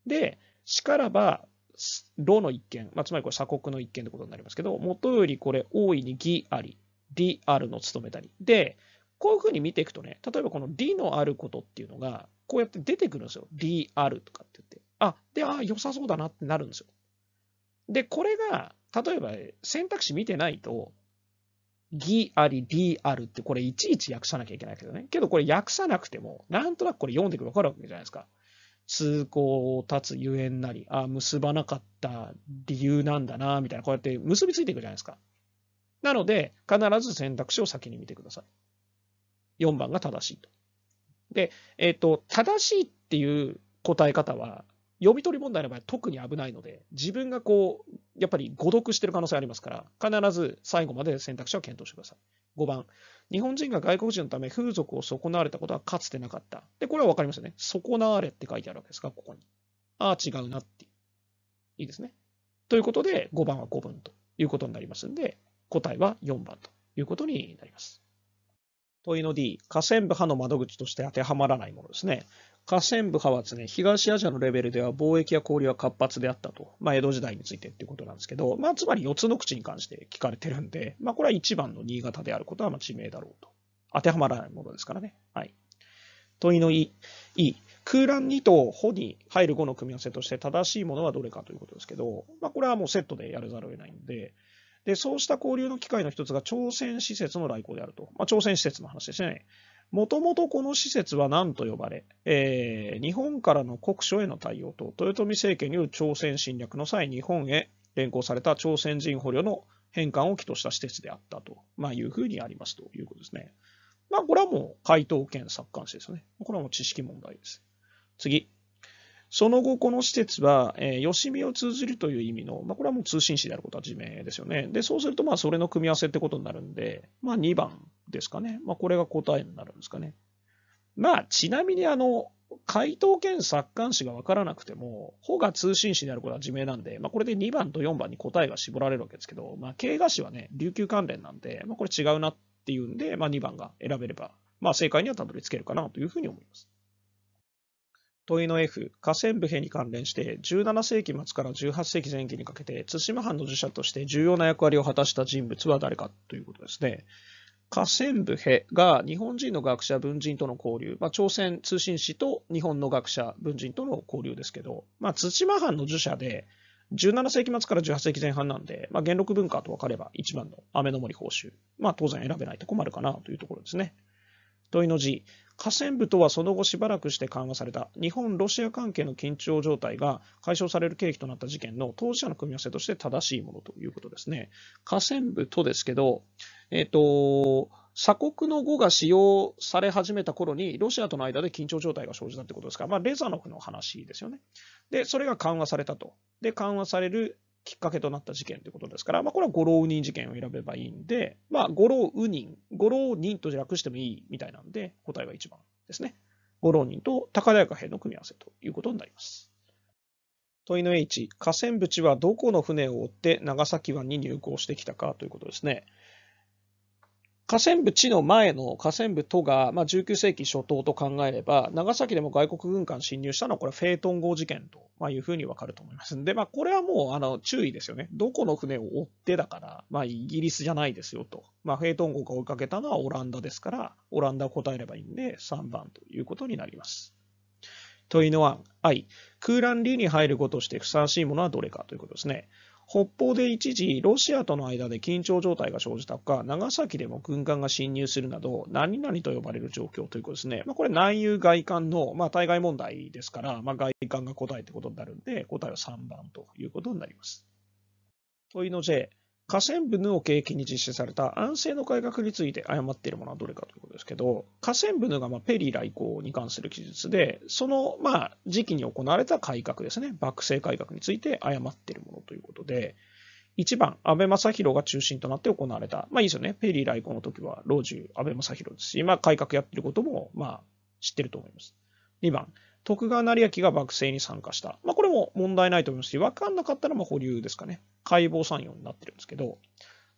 で、しからば、炉の一件、まあ、つまりこれ鎖国の一件ということになりますけど、もとよりこれ、大いに義あり、理あるの務めたり。で、こういうふうに見ていくとね、例えばこの理のあることっていうのが、こうやって出てくるんですよ。理あるとかって言って。あ、で、あ、良さそうだなってなるんですよ。で、これが、例えば選択肢見てないと、ぎあり、理あるって、これいちいち訳さなきゃいけないけどね。けどこれ訳さなくても、なんとなくこれ読んでくるわかるわけじゃないですか。通行を断つゆえんなり、あ、結ばなかった理由なんだな、みたいな、こうやって結びついていくじゃないですか。なので、必ず選択肢を先に見てください。4番が正しいと。で、えっ、ー、と、正しいっていう答え方は、読み取り問題の場合特に危ないので、自分がこう、やっぱり誤読してる可能性ありますから、必ず最後まで選択肢は検討してください。5番、日本人が外国人のため風俗を損なわれたことはかつてなかった。で、これはわかりますよね。損なわれって書いてあるわけですが、ここに。ああ、違うなっていう。いいですね。ということで、5番は5分ということになりますんで、答えは4番ということになります。問いの D、下線部派の窓口として当てはまらないものですね。河川部派すね、東アジアのレベルでは貿易や交流は活発であったと。まあ、江戸時代についてっていうことなんですけど、まあ、つまり四つの口に関して聞かれてるんで、まあ、これは一番の新潟であることはま地名だろうと。当てはまらないものですからね。はい。問いの E。空欄2とほに入る5の組み合わせとして正しいものはどれかということですけど、まあ、これはもうセットでやるざるを得ないんで、で、そうした交流の機会の一つが朝鮮施設の来航であると。まあ、朝鮮施設の話ですね。もともとこの施設は何と呼ばれ、えー、日本からの国書への対応と、豊臣政権による朝鮮侵略の際、日本へ連行された朝鮮人捕虜の返還を起とした施設であったと、まあ、いうふうにありますということですね。まあ、これはもう回答権作関市ですよね。これはもう知識問題です。次。その後、この施設は、えー、よしみを通じるという意味の、まあ、これはもう通信士であることは自明ですよね。で、そうすると、まあ、それの組み合わせってことになるんで、まあ、2番ですかね。まあ、これが答えになるんですかね。まあ、ちなみに、あの、回答権作刊詞が分からなくても、ほが通信士であることは自明なんで、まあ、これで2番と4番に答えが絞られるわけですけど、まあ、経過詞はね、琉球関連なんで、まあ、これ違うなっていうんで、まあ、2番が選べれば、まあ、正解にはたどり着けるかなというふうに思います。問いの F、河川部兵に関連して17世紀末から18世紀前期にかけて対馬藩の寺社として重要な役割を果たした人物は誰かということですね。河川部兵が日本人の学者、文人との交流、まあ、朝鮮通信使と日本の学者、文人との交流ですけど、まあ、対馬藩の寺社で17世紀末から18世紀前半なんで、まあ、元禄文化と分かれば一番の雨の森報酬、まあ、当然選べないと困るかなというところですね。問いの字、河川部とはその後しばらくして緩和された日本・ロシア関係の緊張状態が解消される契機となった事件の当事者の組み合わせとして正しいものということですね。河川部とですけど、えっ、ー、と、鎖国の語が使用され始めた頃に、ロシアとの間で緊張状態が生じたということですから、まあ、レザノフの話ですよね。で、それが緩和されたと。で、緩和されるきっかけとなった事件ということですから、まあ、これは五郎ウニン事件を選べばいいんで、まあ、五郎ウニン、五郎人と略してもいいみたいなんで、答えは1番ですね。五郎人と高台貨兵の組み合わせということになります。問いの H、河川淵はどこの船を追って長崎湾に入港してきたかということですね。河川部地の前の河川部都が、まあ、19世紀初頭と考えれば、長崎でも外国軍艦侵入したのは、これフェートン号事件と、まあ、いうふうにわかると思いますんで、まあ、これはもうあの注意ですよね。どこの船を追ってだから、まあ、イギリスじゃないですよと。まあ、フェートン号が追いかけたのはオランダですから、オランダを答えればいいんで、3番ということになります。問いのは I、空欄 D に入ることしてふさわしいものはどれかということですね。北方で一時、ロシアとの間で緊張状態が生じたほか、長崎でも軍艦が侵入するなど、何々と呼ばれる状況ということですね。まあ、これ、内憂外患の、まあ、対外問題ですから、まあ、外観が答えってことになるんで、答えは3番ということになります。問いの J。下線部ヌを契機に実施された安政の改革について誤っているものはどれかということですけど、下線部ヌがまペリー来航に関する記述で、そのま時期に行われた改革ですね、幕政改革について誤っているものということで、1番、安倍正弘が中心となって行われた、まあいいですよね、ペリー来航の時は老中、安倍正弘ですし、まあ、改革やってることもまあ知ってると思います。2番、徳川成明が幕政に参加した。まあ、これも問題ないと思いますし、分かんなかったらま保留ですかね。解剖産業になってるんですけど、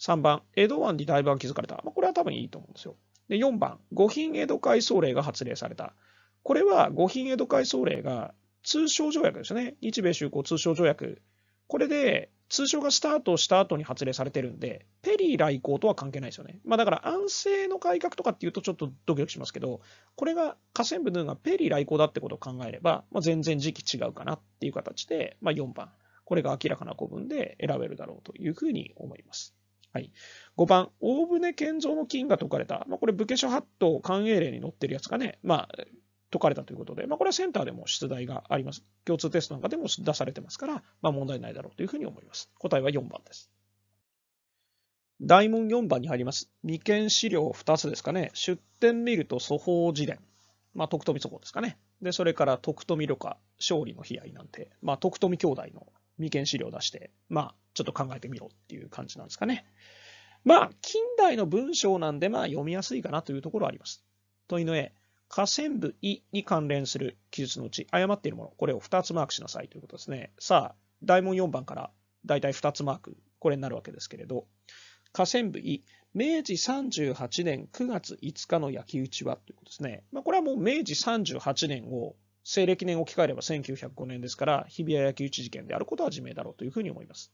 3番、江戸湾に大盤築かれた。まあ、これは多分いいと思うんですよ。で、4番、五品江戸改装令が発令された。これは五品江戸改装令が通商条約ですよね。日米修好通商条約。これで、通称がスタートした後に発令されてるんで、ペリー来航とは関係ないですよね。まあ、だから安政の改革とかっていうとちょっとドキドキしますけど、これが河川部ヌーがペリー来航だってことを考えれば、まあ、全然時期違うかなっていう形で、まあ、4番、これが明らかな古文で選べるだろうというふうに思います。はい、5番、大船建造の金が解かれた、まあ、これ、武家諸法度官営令に載ってるやつかね、まあ、解かれたということで、まあ、これはセンターでも出題があります。共通テストなんかでも出されてますから、まあ、問題ないだろうというふうに思います。答えは4番です。大問4番に入ります。未見資料2つですかね。出典見ると粗法事伝。まあ、徳富祖法ですかね。で、それから徳富旅家、勝利の悲哀なんて、まあ、徳富兄弟の未見資料を出して、まあ、ちょっと考えてみろっていう感じなんですかね。まあ、近代の文章なんで、まあ、読みやすいかなというところはあります。問いの絵。下線部いに関連する記述のうち、誤っているもの、これを2つマークしなさいということですね。さあ、大門4番からだいたい2つマーク、これになるわけですけれど、下線部い、明治38年9月5日の焼き打ちはということですね。まあ、これはもう明治38年を西暦年置き換えれば1905年ですから、日比谷焼き打ち事件であることは自明だろうというふうに思います。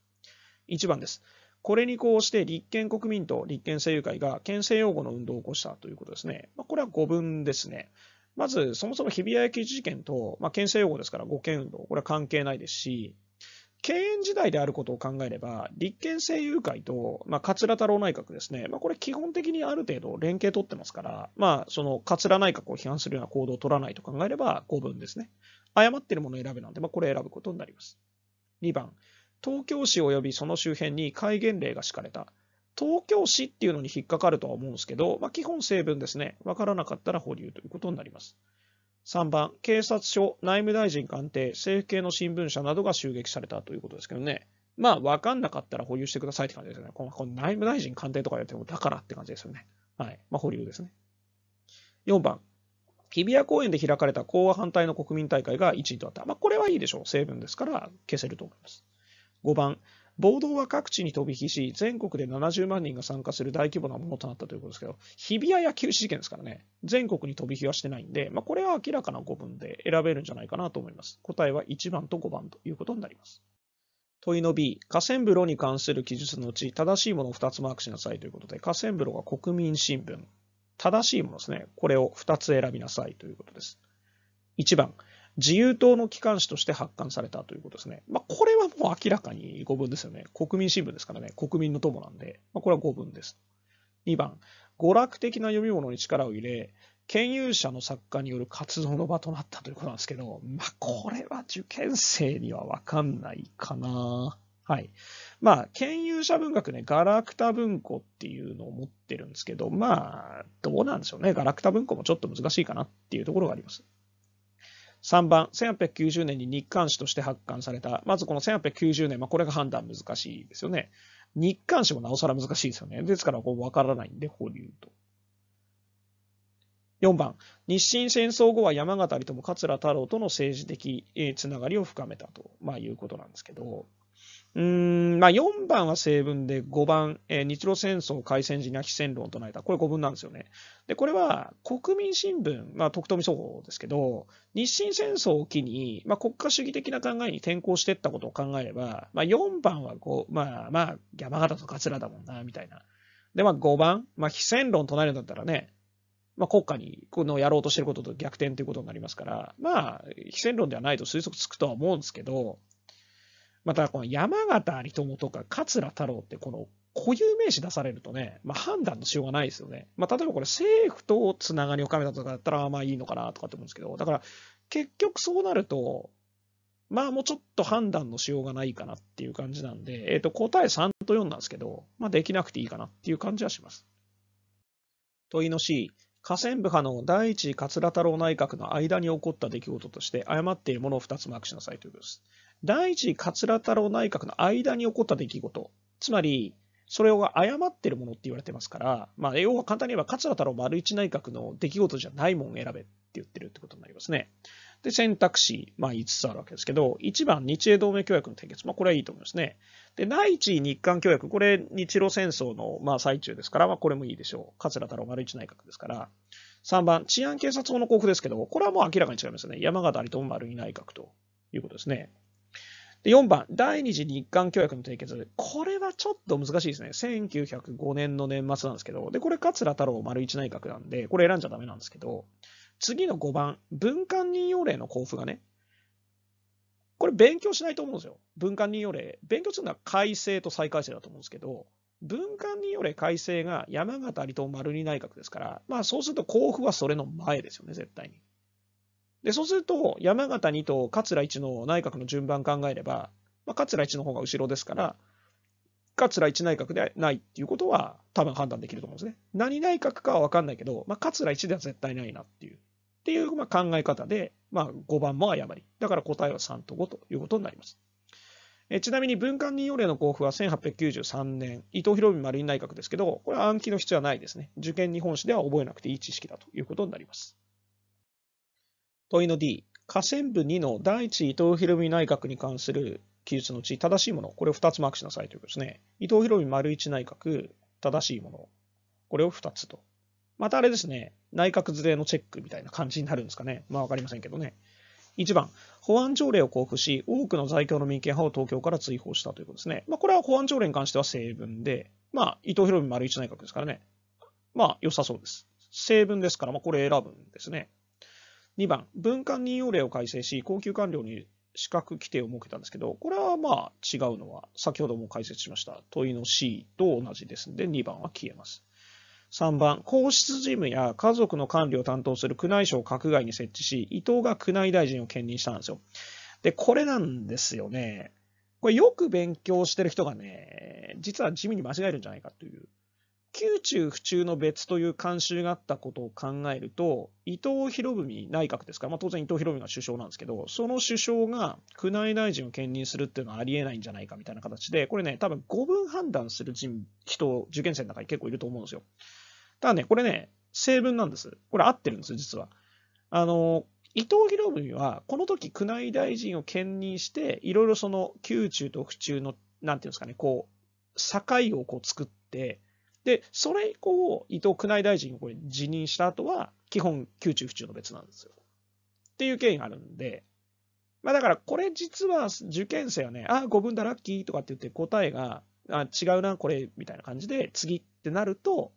1番です。これにこうして立憲国民と立憲政友会が憲政擁護の運動を起こしたということですね。まあ、これは5分ですね。まず、そもそも日比谷駅事件と、まあ、憲政擁護ですから護憲運動、これは関係ないですし、敬遠時代であることを考えれば、立憲政友会と、まあ、桂太郎内閣ですね、まあ、これ基本的にある程度連携取ってますから、まあ、その桂内閣を批判するような行動を取らないと考えれば、5分ですね。誤っているものを選べなんで、まあ、これ選ぶことになります。2番、東京市及びその周辺に戒厳令が敷かれた。東京市っていうのに引っかかるとは思うんですけど、まあ、基本成分ですね。わからなかったら保留ということになります。3番、警察署、内務大臣官邸、政府系の新聞社などが襲撃されたということですけどね。まあ、わかんなかったら保留してくださいって感じですよね。このこの内務大臣官邸とか言っても、だからって感じですよね。はい。まあ、保留ですね。4番、日比谷公園で開かれた講和反対の国民大会が1位とあった。まあ、これはいいでしょう。成分ですから、消せると思います。5番、暴動は各地に飛び火し、全国で70万人が参加する大規模なものとなったということですけど、日比谷野球事件ですからね、全国に飛び火はしてないんで、まあ、これは明らかな5分で選べるんじゃないかなと思います。答えは1番と5番ということになります。問いの B、河川風呂に関する記述のうち、正しいものを2つマークしなさいということで、河川風呂が国民新聞、正しいものですね、これを2つ選びなさいということです。1番、自由党の機関紙として発刊されたということですね。まあ、これはもう明らかに5分ですよね。国民新聞ですからね。国民の友なんで、まあ、これは5分です。2番、娯楽的な読み物に力を入れ、研究者の作家による活動の場となったということなんですけど、まあ、これは受験生にはわかんないかな。はい。まあ、研究者文学ね、ガラクタ文庫っていうのを持ってるんですけど、まあ、どうなんでしょうね。ガラクタ文庫もちょっと難しいかなっていうところがあります。3番、1890年に日刊誌として発刊された、まずこの1890年、まあ、これが判断難しいですよね。日刊誌もなおさら難しいですよね。ですから、こう、わからないんで、保留と。4番、日清戦争後は山形とも桂太郎との政治的つながりを深めたと、まあ、いうことなんですけど、うん、まあ、4番は成文で、5番、えー、日露戦争開戦時な非戦論を唱えた、これ5文なんですよね。で、これは国民新聞、まあ、徳富総合ですけど、日清戦争を機に、まあ、国家主義的な考えに転向していったことを考えれば、まあ、4番はこう、まあ、まあ、山形と桂だもんな、みたいな。で、まあ、5番、まあ、非戦論唱えるんだったらね、まあ、国家にこのやろうとしてることと逆転ということになりますから、まあ、非戦論ではないと推測つくとは思うんですけど、また、この山形有友とか桂太郎ってこの固有名詞出されるとね、まあ、判断のしようがないですよね。まあ、例えばこれ政府とつながりを深めたとかだったら、まあいいのかなとかって思うんですけど、だから結局そうなると、まあもうちょっと判断のしようがないかなっていう感じなんで、えっ、ー、と答え3と4なんですけど、まあできなくていいかなっていう感じはします。問いの C、河川部派の第一桂太郎内閣の間に起こった出来事として誤っているものを2つマークしなさいということです。第一桂太郎内閣の間に起こった出来事、つまり、それを誤ってるものって言われてますから、まあ、要は簡単に言えば桂太郎丸一内閣の出来事じゃないもん選べって言ってるってことになりますね。で、選択肢、まあ、5つあるわけですけど、1番、日英同盟協約の締結。まあ、これはいいと思いますね。で、第1位、日韓協約。これ、日露戦争の、まあ、最中ですから、まあ、これもいいでしょう。桂太郎丸一内閣ですから。3番、治安警察法の交付ですけど、これはもう明らかに違いますね。山形有友丸二内閣ということですね。4番、第二次日韓協約の締結。これはちょっと難しいですね。1905年の年末なんですけど、で、これ桂太郎丸一内閣なんで、これ選んじゃダメなんですけど、次の5番、文官任用令の交付がね、これ勉強しないと思うんですよ。文官任用令。勉強するのは改正と再改正だと思うんですけど、文官任用令改正が山形離島丸二内閣ですから、まあそうすると交付はそれの前ですよね、絶対に。で、そうすると、山形2と桂1の内閣の順番考えれば、まあ、桂1の方が後ろですから、桂1内閣でないっていうことは多分判断できると思うんですね。何内閣かは分かんないけど、まあ、桂1では絶対ないなっていう、っていうまあ考え方で、まあ、5番も誤り。だから答えは3と5ということになります。えちなみに文官任用令の交付は1893年、伊藤博文丸井内閣ですけど、これは暗記の必要はないですね。受験日本史では覚えなくていい知識だということになります。問いの D、下線部2の第一伊藤博美内閣に関する記述のうち正しいもの、これを2つマークしなさいということですね。伊藤博美丸一内閣、正しいもの、これを2つと。またあれですね、内閣図例のチェックみたいな感じになるんですかね。まあ分かりませんけどね。1番、保安条例を交付し、多くの在京の民権派を東京から追放したということですね。まあ、これは保安条例に関しては成分で、まあ、伊藤博文丸一内閣ですからね。まあ、良さそうです。成分ですから、まあ、これ選ぶんですね。2番、文化任用令を改正し、高級官僚に資格規定を設けたんですけど、これはまあ違うのは、先ほども解説しました問いの C と同じですので、2番は消えます。3番、皇室事務や家族の管理を担当する宮内省を閣外に設置し、伊藤が宮内大臣を兼任したんですよ。で、これなんですよね。これよく勉強してる人がね、実は地味に間違えるんじゃないかという宮中府中の別という慣習があったことを考えると、伊藤博文内閣ですから、まあ、当然伊藤博文が首相なんですけど、その首相が宮内大臣を兼任するっていうのはありえないんじゃないかみたいな形で、これね、多分5分判断する人、人、受験生の中に結構いると思うんですよ。ただね、これね、成分なんです。これ合ってるんです、実は。あの、伊藤博文は、この時宮内大臣を兼任して、いろいろその宮中と府中の、なんていうんですかね、こう、境をこう作って、で、それ以降、伊藤宮内大臣をこれ辞任した後は、基本、宮中府中の別なんですよ。っていう経緯があるんで、まあだからこれ実は受験生はね、ああ、5分だラッキーとかって言って答えが、あ違うな、これみたいな感じで、次ってなると、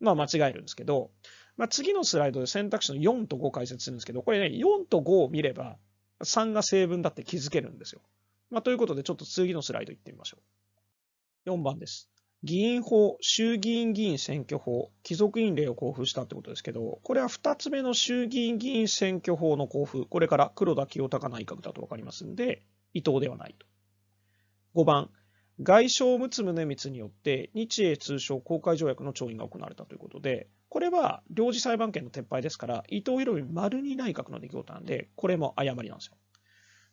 まあ間違えるんですけど、まあ、次のスライドで選択肢の4と5を解説するんですけど、これね、4と5を見れば、3が成分だって気づけるんですよ。まあ、ということで、ちょっと次のスライド行ってみましょう。4番です。議員法、衆議院議員選挙法、貴族院令を交付したってことですけど、これは2つ目の衆議院議員選挙法の交付、これから黒田清隆内閣だと分かりますんで、伊藤ではないと。5番、外相陸奥宗光によって日英通商公開条約の調印が行われたということで、これは領事裁判権の撤廃ですから、伊藤博文丸二内閣の出来事なんで、これも誤りなんですよ。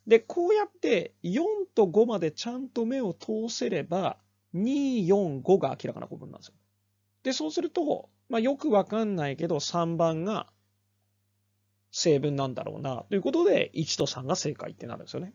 で、こうやって4と5までちゃんと目を通せれば、2、4、5が明らかな古文なんですよ。で、そうすると、まあ、よくわかんないけど、3番が成分なんだろうな、ということで、1と3が正解ってなるんですよね。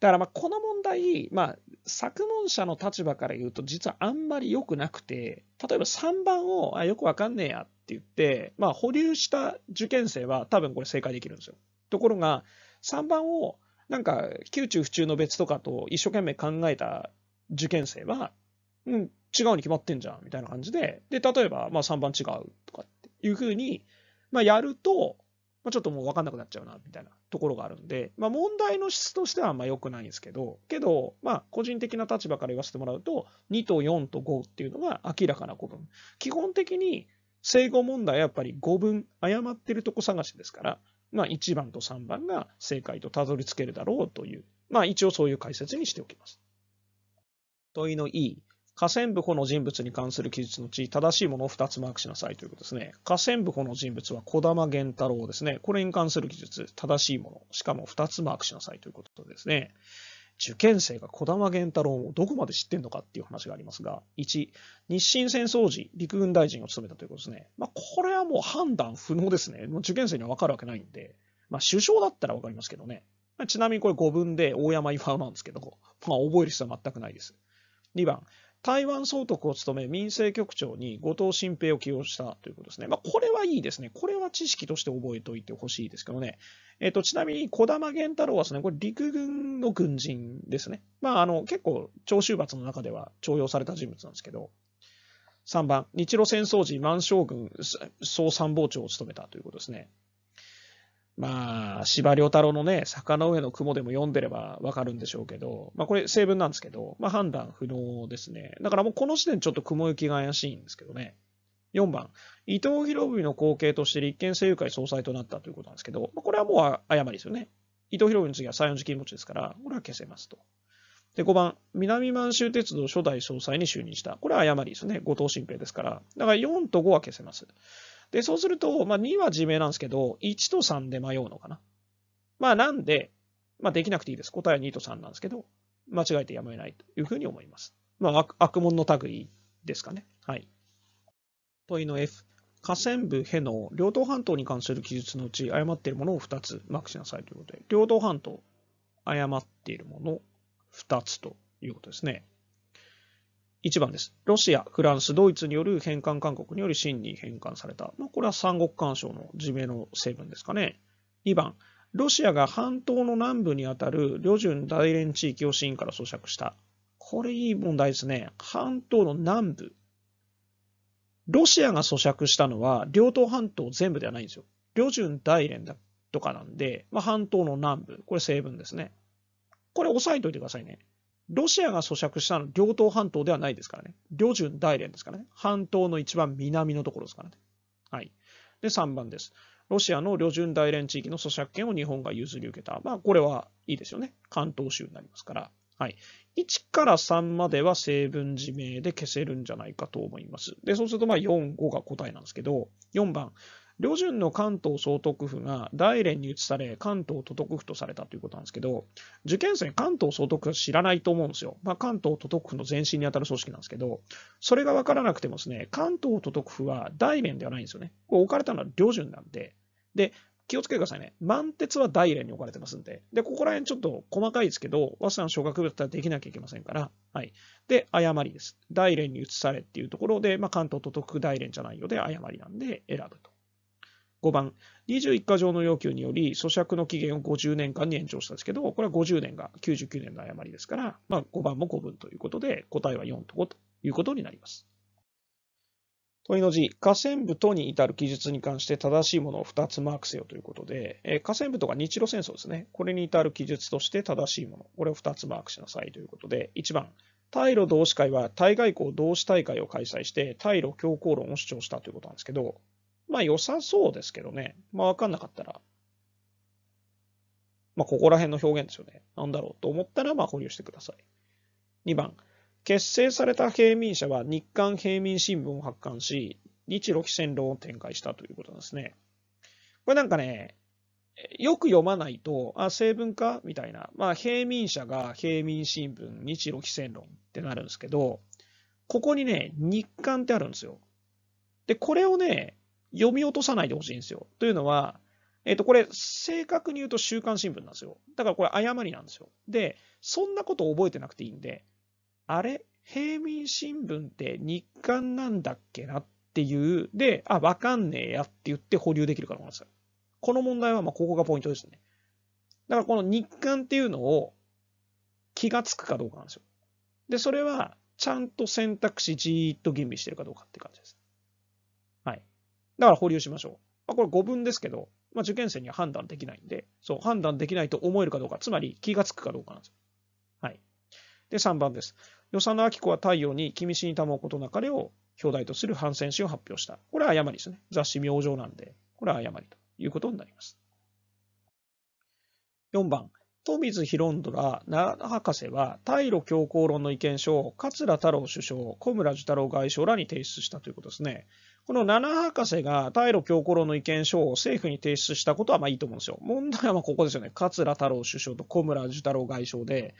だからまこの問題、まあ、作文者の立場から言うと実はあんまり良くなくて、例えば3番をあよくわかんねえやって言って、まあ、保留した受験生は多分これ正解できるんですよ。ところが3番をなんか宮中府中の別とかと一生懸命考えた受験生は、うん、違うに決まってんじゃん、みたいな感じで、で、例えば、まあ3番違うとかっていうふうに、まあやると、まあ、ちょっともう分かんなくなっちゃうな、みたいなところがあるんで、まあ問題の質としてはあんま良くないんですけど、けど、まあ個人的な立場から言わせてもらうと、2と4と5っていうのが明らかな古文。基本的に正誤問題はやっぱり5分誤ってるとこ探しですから、まあ1番と3番が正解とたどり着けるだろうという、まあ一応そういう解説にしておきます。問いの E、河川部補の人物に関する記述のうち、正しいものを2つマークしなさいということですね。河川部補の人物は児玉源太郎ですね。これに関する記述、正しいもの、しかも2つマークしなさいということですね。受験生が児玉源太郎をどこまで知ってんのかっていう話がありますが、1、日清戦争時、陸軍大臣を務めたということですね。まあ、これはもう判断不能ですね。もう受験生には分かるわけないんで、まあ、首相だったら分かりますけどね。まあ、ちなみにこれ5文で大山巌なんですけど、まあ、覚える必要は全くないです。2番、台湾総督を務め民政局長に後藤新平を起用したということですね。まあ、これはいいですね。これは知識として覚えておいてほしいですけどね。えっ、と、ちなみに児玉源太郎はですね、これ陸軍の軍人ですね。まあ、あの、結構、長州罰の中では重用された人物なんですけど、3番、日露戦争時満将軍総参謀長を務めたということですね。まあ、司馬太郎のね、坂の上の雲でも読んでればわかるんでしょうけど、まあこれ成文なんですけど、まあ判断不能ですね。だからもうこの時点ちょっと雲行きが怪しいんですけどね。4番、伊藤博文の後継として立憲政友会総裁となったということなんですけど、まあ、これはもう誤りですよね。伊藤博文の次は西園寺金持ちですから、これは消せますと。で、5番、南満州鉄道初代総裁に就任した。これは誤りですよね。後藤新平ですから。だから4と5は消せます。で、そうすると、まあ、2は自明なんですけど、1と3で迷うのかな。まあ、なんで、まあ、できなくていいです。答えは2と3なんですけど、間違えてやむを得ないというふうに思います。まあ、悪悪の類ですかね。はい。問いの F。河川部への両島半島に関する記述のうち、誤っているものを2つマークしなさいということで、両島半島、誤っているもの2つということですね。1番です。ロシア、フランス、ドイツによる返還勧告により真に返還された。まあ、これは三国干渉の自明の成分ですかね。2番、ロシアが半島の南部に当たる旅順大連地域を真から咀嚼した。これいい問題ですね。半島の南部。ロシアが咀嚼したのは、両党半島全部ではないんですよ。旅順大連だとかなんで、まあ、半島の南部。これ成分ですね。これ押さえておいてくださいね。ロシアが咀嚼したの両党半島ではないですからね。両順大連ですからね。半島の一番南のところですからね。はい。で、3番です。ロシアの旅順大連地域の咀嚼権を日本が譲り受けた。まあ、これはいいですよね。関東州になりますから。はい。1から3までは成分自名で消せるんじゃないかと思います。で、そうすると、まあ、4、5が答えなんですけど、4番、旅順の関東総督府が大連に移され、関東都督府とされたということなんですけど、受験生関東総督府は知らないと思うんですよ。まあ、関東都督府の前身に当たる組織なんですけど、それが分からなくてもですね、関東都督府は大連ではないんですよね。こう置かれたのは旅順なんで、で、気をつけてくださいね。満鉄は大連に置かれてますんで。で、ここら辺ちょっと細かいですけど、早稲田の小学部だったらできなきゃいけませんから。はい。で、誤りです。大連に移されっていうところで、まあ、関東都督府大連じゃないようで誤りなんで選ぶと。5番、21か条の要求により、咀嚼の期限を50年間に延長したんですけど、これは50年が99年の誤りですから、まあ、5番も5分ということで、答えは4と5ということになります。問いの字、河川部とに至る記述に関して正しいものを2つマークせよということで、え河川部とか日露戦争ですね、これに至る記述として正しいもの、これを2つマークしなさいということで、1番、対露同志会は対外交同志大会を開催して、対露強硬論を主張したということなんですけど、まあ良さそうですけどね。まあわかんなかったら、まあここら辺の表現ですよね。なんだろうと思ったら、まあ保留してください。2番、結成された平民者は日韓平民新聞を発刊し、日露非戦論を展開したということですね。これなんかね、よく読まないと、あ、成文化みたいな。まあ、平民者が平民新聞、日露非戦論ってなるんですけど、ここにね、日韓ってあるんですよ。で、これをね、読み落とさないでほしいんですよ。というのは、えっと、これ、正確に言うと週刊新聞なんですよ。だからこれ、誤りなんですよ。で、そんなこと覚えてなくていいんで、あれ平民新聞って日刊なんだっけなっていう、で、あ、わかんねえやって言って保留できるからなんですよ。この問題は、まここがポイントですね。だからこの日刊っていうのを気がつくかどうかなんですよ。で、それは、ちゃんと選択肢じーっと吟味してるかどうかって感じです。だから保留しましょう。まあ、これ5分ですけど、まあ、受験生には判断できないんで、そう、判断できないと思えるかどうか、つまり気がつくかどうかなんですよ。はい。で、3番です。与謝野明子は太陽に君死にたもうことなかれを表題とする反戦詩を発表した。これは誤りですね。雑誌明星なんで、これは誤りということになります。4番。富津博ドラ博士は、対路強硬論の意見書を桂太郎首相、小村寿太郎外相らに提出したということですね。この7博士が大路子論の意見書を政府に提出したことはまあいいと思うんですよ。問題はまあここですよね。桂太郎首相と小村寿太郎外相で、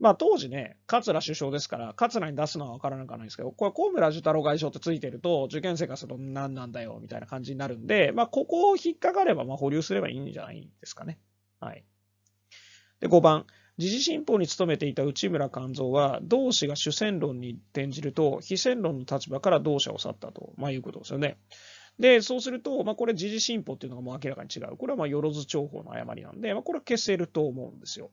まあ当時ね、桂首相ですから、桂に出すのは分からなくはないですけど、これ小村寿太郎外相ってついてると、受験生がすると何なんだよみたいな感じになるんで、まあここを引っかかればまあ保留すればいいんじゃないですかね。はい。で、5番。時事新報に勤めていた内村勘三は、同志が主戦論に転じると、非戦論の立場から同者を去ったと、まあ、いうことですよね。で、そうすると、まあ、これ、時事新報っていうのがもう明らかに違う。これは、まあ、よろず重報の誤りなんで、まあ、これは消せると思うんですよ。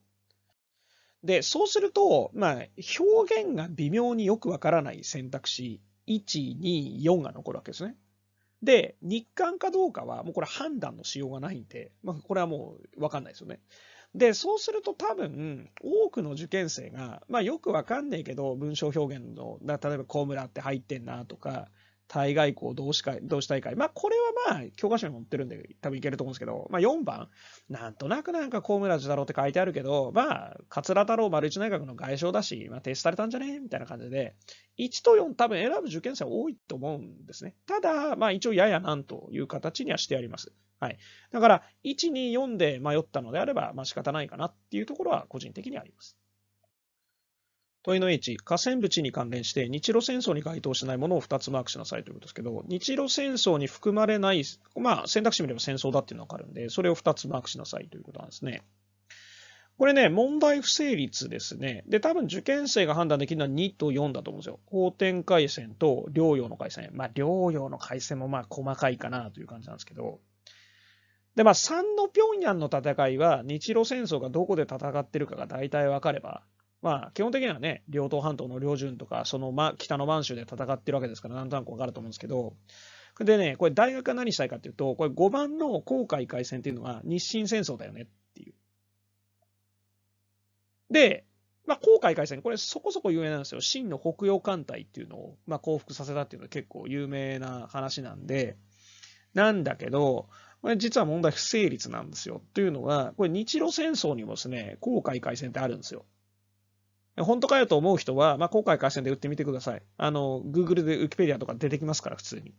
で、そうすると、まあ、表現が微妙によくわからない選択肢、1、2、4が残るわけですね。で、日韓かどうかは、もうこれ判断のしようがないんで、まあ、これはもうわかんないですよね。で、そうすると多分、多くの受験生が、まあよくわかんねえけど、文章表現の、例えば、小村って入ってんなとか、対外校同志会、同志大会。まあ、これはまあ、教科書に載ってるんで、多分いけると思うんですけど、まあ、4番。なんとなくなんか、高村だろうって書いてあるけど、まあ、桂太郎丸一内閣の外相だし、まあ、提出されたんじゃねみたいな感じで、1と4多分選ぶ受験生多いと思うんですね。ただ、まあ、一応ややなんという形にはしてあります。はい。だから、1、2、4で迷ったのであれば、まあ、仕方ないかなっていうところは個人的にあります。問いの1、河川淵に関連して日露戦争に該当しないものを2つマークしなさいということですけど、日露戦争に含まれない、まあ、選択肢見れば戦争だっていうのがわかるんで、それを2つマークしなさいということなんですね。これね、問題不成立ですね。で、多分受験生が判断できるのは2と4だと思うんですよ。法天回線と療養の回線。まあ、療養の回線もまあ、細かいかなという感じなんですけど。で、まあ、3の平壌の戦いは、日露戦争がどこで戦ってるかが大体分かれば、まあ、基本的にはね、両党半島の領順とか、その、ま、北の満州で戦ってるわけですから、なんとなくわかると思うんですけど、でね、これ大学が何したいかっていうと、これ5番の航海海戦っていうのは日清戦争だよねっていう。で、まあ、航海海戦、これそこそこ有名なんですよ。清の北洋艦隊っていうのを、まあ、降伏させたっていうのは結構有名な話なんで、なんだけど、これ実は問題不成立なんですよ。というのは、これ日露戦争にもですね、航海海戦ってあるんですよ。本当かよと思う人は、まあ、今回回線で打ってみてください。あの、Google で Wikipedia とか出てきますから、普通に。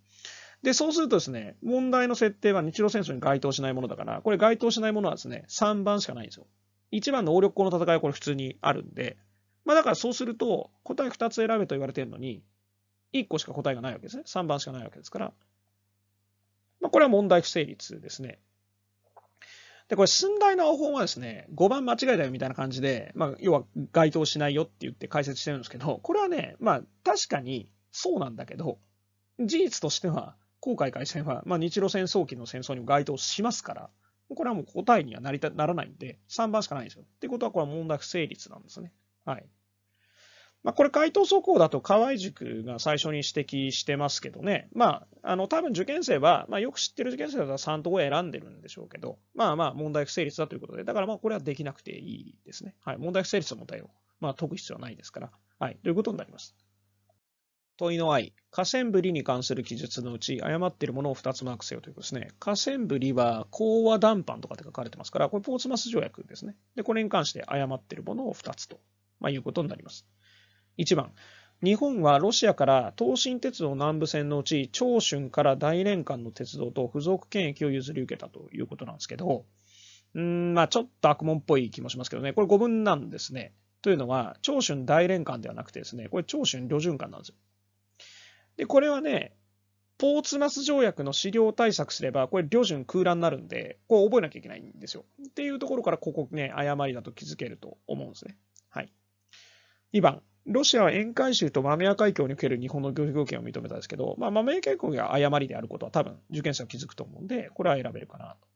で、そうするとですね、問題の設定は日露戦争に該当しないものだから、これ該当しないものはですね、3番しかないんですよ。1番の王力校の戦いはこれ普通にあるんで、まあだからそうすると、答え2つ選べと言われてるのに、1個しか答えがないわけですね。3番しかないわけですから、まあこれは問題不成立ですね。で、これ、寸大の青本はですね、5番間違いだよみたいな感じで、まあ、要は該当しないよって言って解説してるんですけど、これはね、まあ、確かにそうなんだけど、事実としては、航海海戦は、まあ、日露戦争期の戦争にも該当しますから、これはもう答えにはなりたならないんで、3番しかないんですよ。ってことは、これは問題不成立なんですね。はい。まあ、これ、回答速報だと河合塾が最初に指摘してますけどね、まあ、あの多分受験生は、まあ、よく知ってる受験生だったら3と5選んでるんでしょうけど、まあまあ、問題不成立だということで、だからまあこれはできなくていいですね。はい、問題不成立の問題を、まあ、解く必要はないですから、はい、ということになります。問いの愛、河川ぶりに関する記述のうち、誤っているものを2つマークせよということですね。河川ぶりは、講和談判とかって書かれてますから、これ、ポーツマス条約ですね。で、これに関して誤っているものを2つと、まあ、いうことになります。1番、日本はロシアから東進鉄道南部線のうち長春から大連間の鉄道と付属権益を譲り受けたということなんですけど、うんまあ、ちょっと悪問っぽい気もしますけどね、これ5分なんですね。というのは、長春大連間ではなくてですね、これ長春旅順間なんですよ。で、これはね、ポーツマス条約の資料対策すれば、これ、旅順空欄になるんで、これ、覚えなきゃいけないんですよ。っていうところから、ここね、誤りだと気づけると思うんですね。はい。2番、ロシアは沿海州とマメア海峡における日本の漁業権を認めたんですけど、まあ、マメア海峡が誤りであることは多分受験者は気づくと思うんで、これは選べるかなと。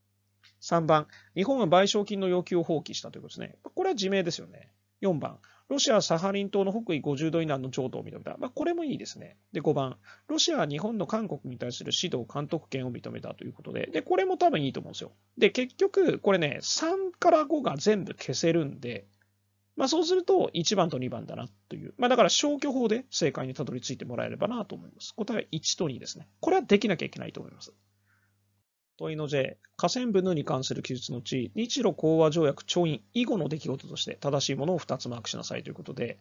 3番、日本は賠償金の要求を放棄したということですね。これは自明ですよね。4番、ロシアはサハリン島の北緯50度以南の領土を認めた。まあ、これもいいですね。で、5番、ロシアは日本の韓国に対する指導監督権を認めたということで、で、これも多分いいと思うんですよ。で、結局、これね、3から5が全部消せるんで、まあ、そうすると1番と2番だなという。まあ、だから消去法で正解にたどり着いてもらえればなと思います。答えは1と2ですね。これはできなきゃいけないと思います。問いの J、河川部のに関する記述のうち、日露講和条約調印以後の出来事として正しいものを2つマークしなさいということで、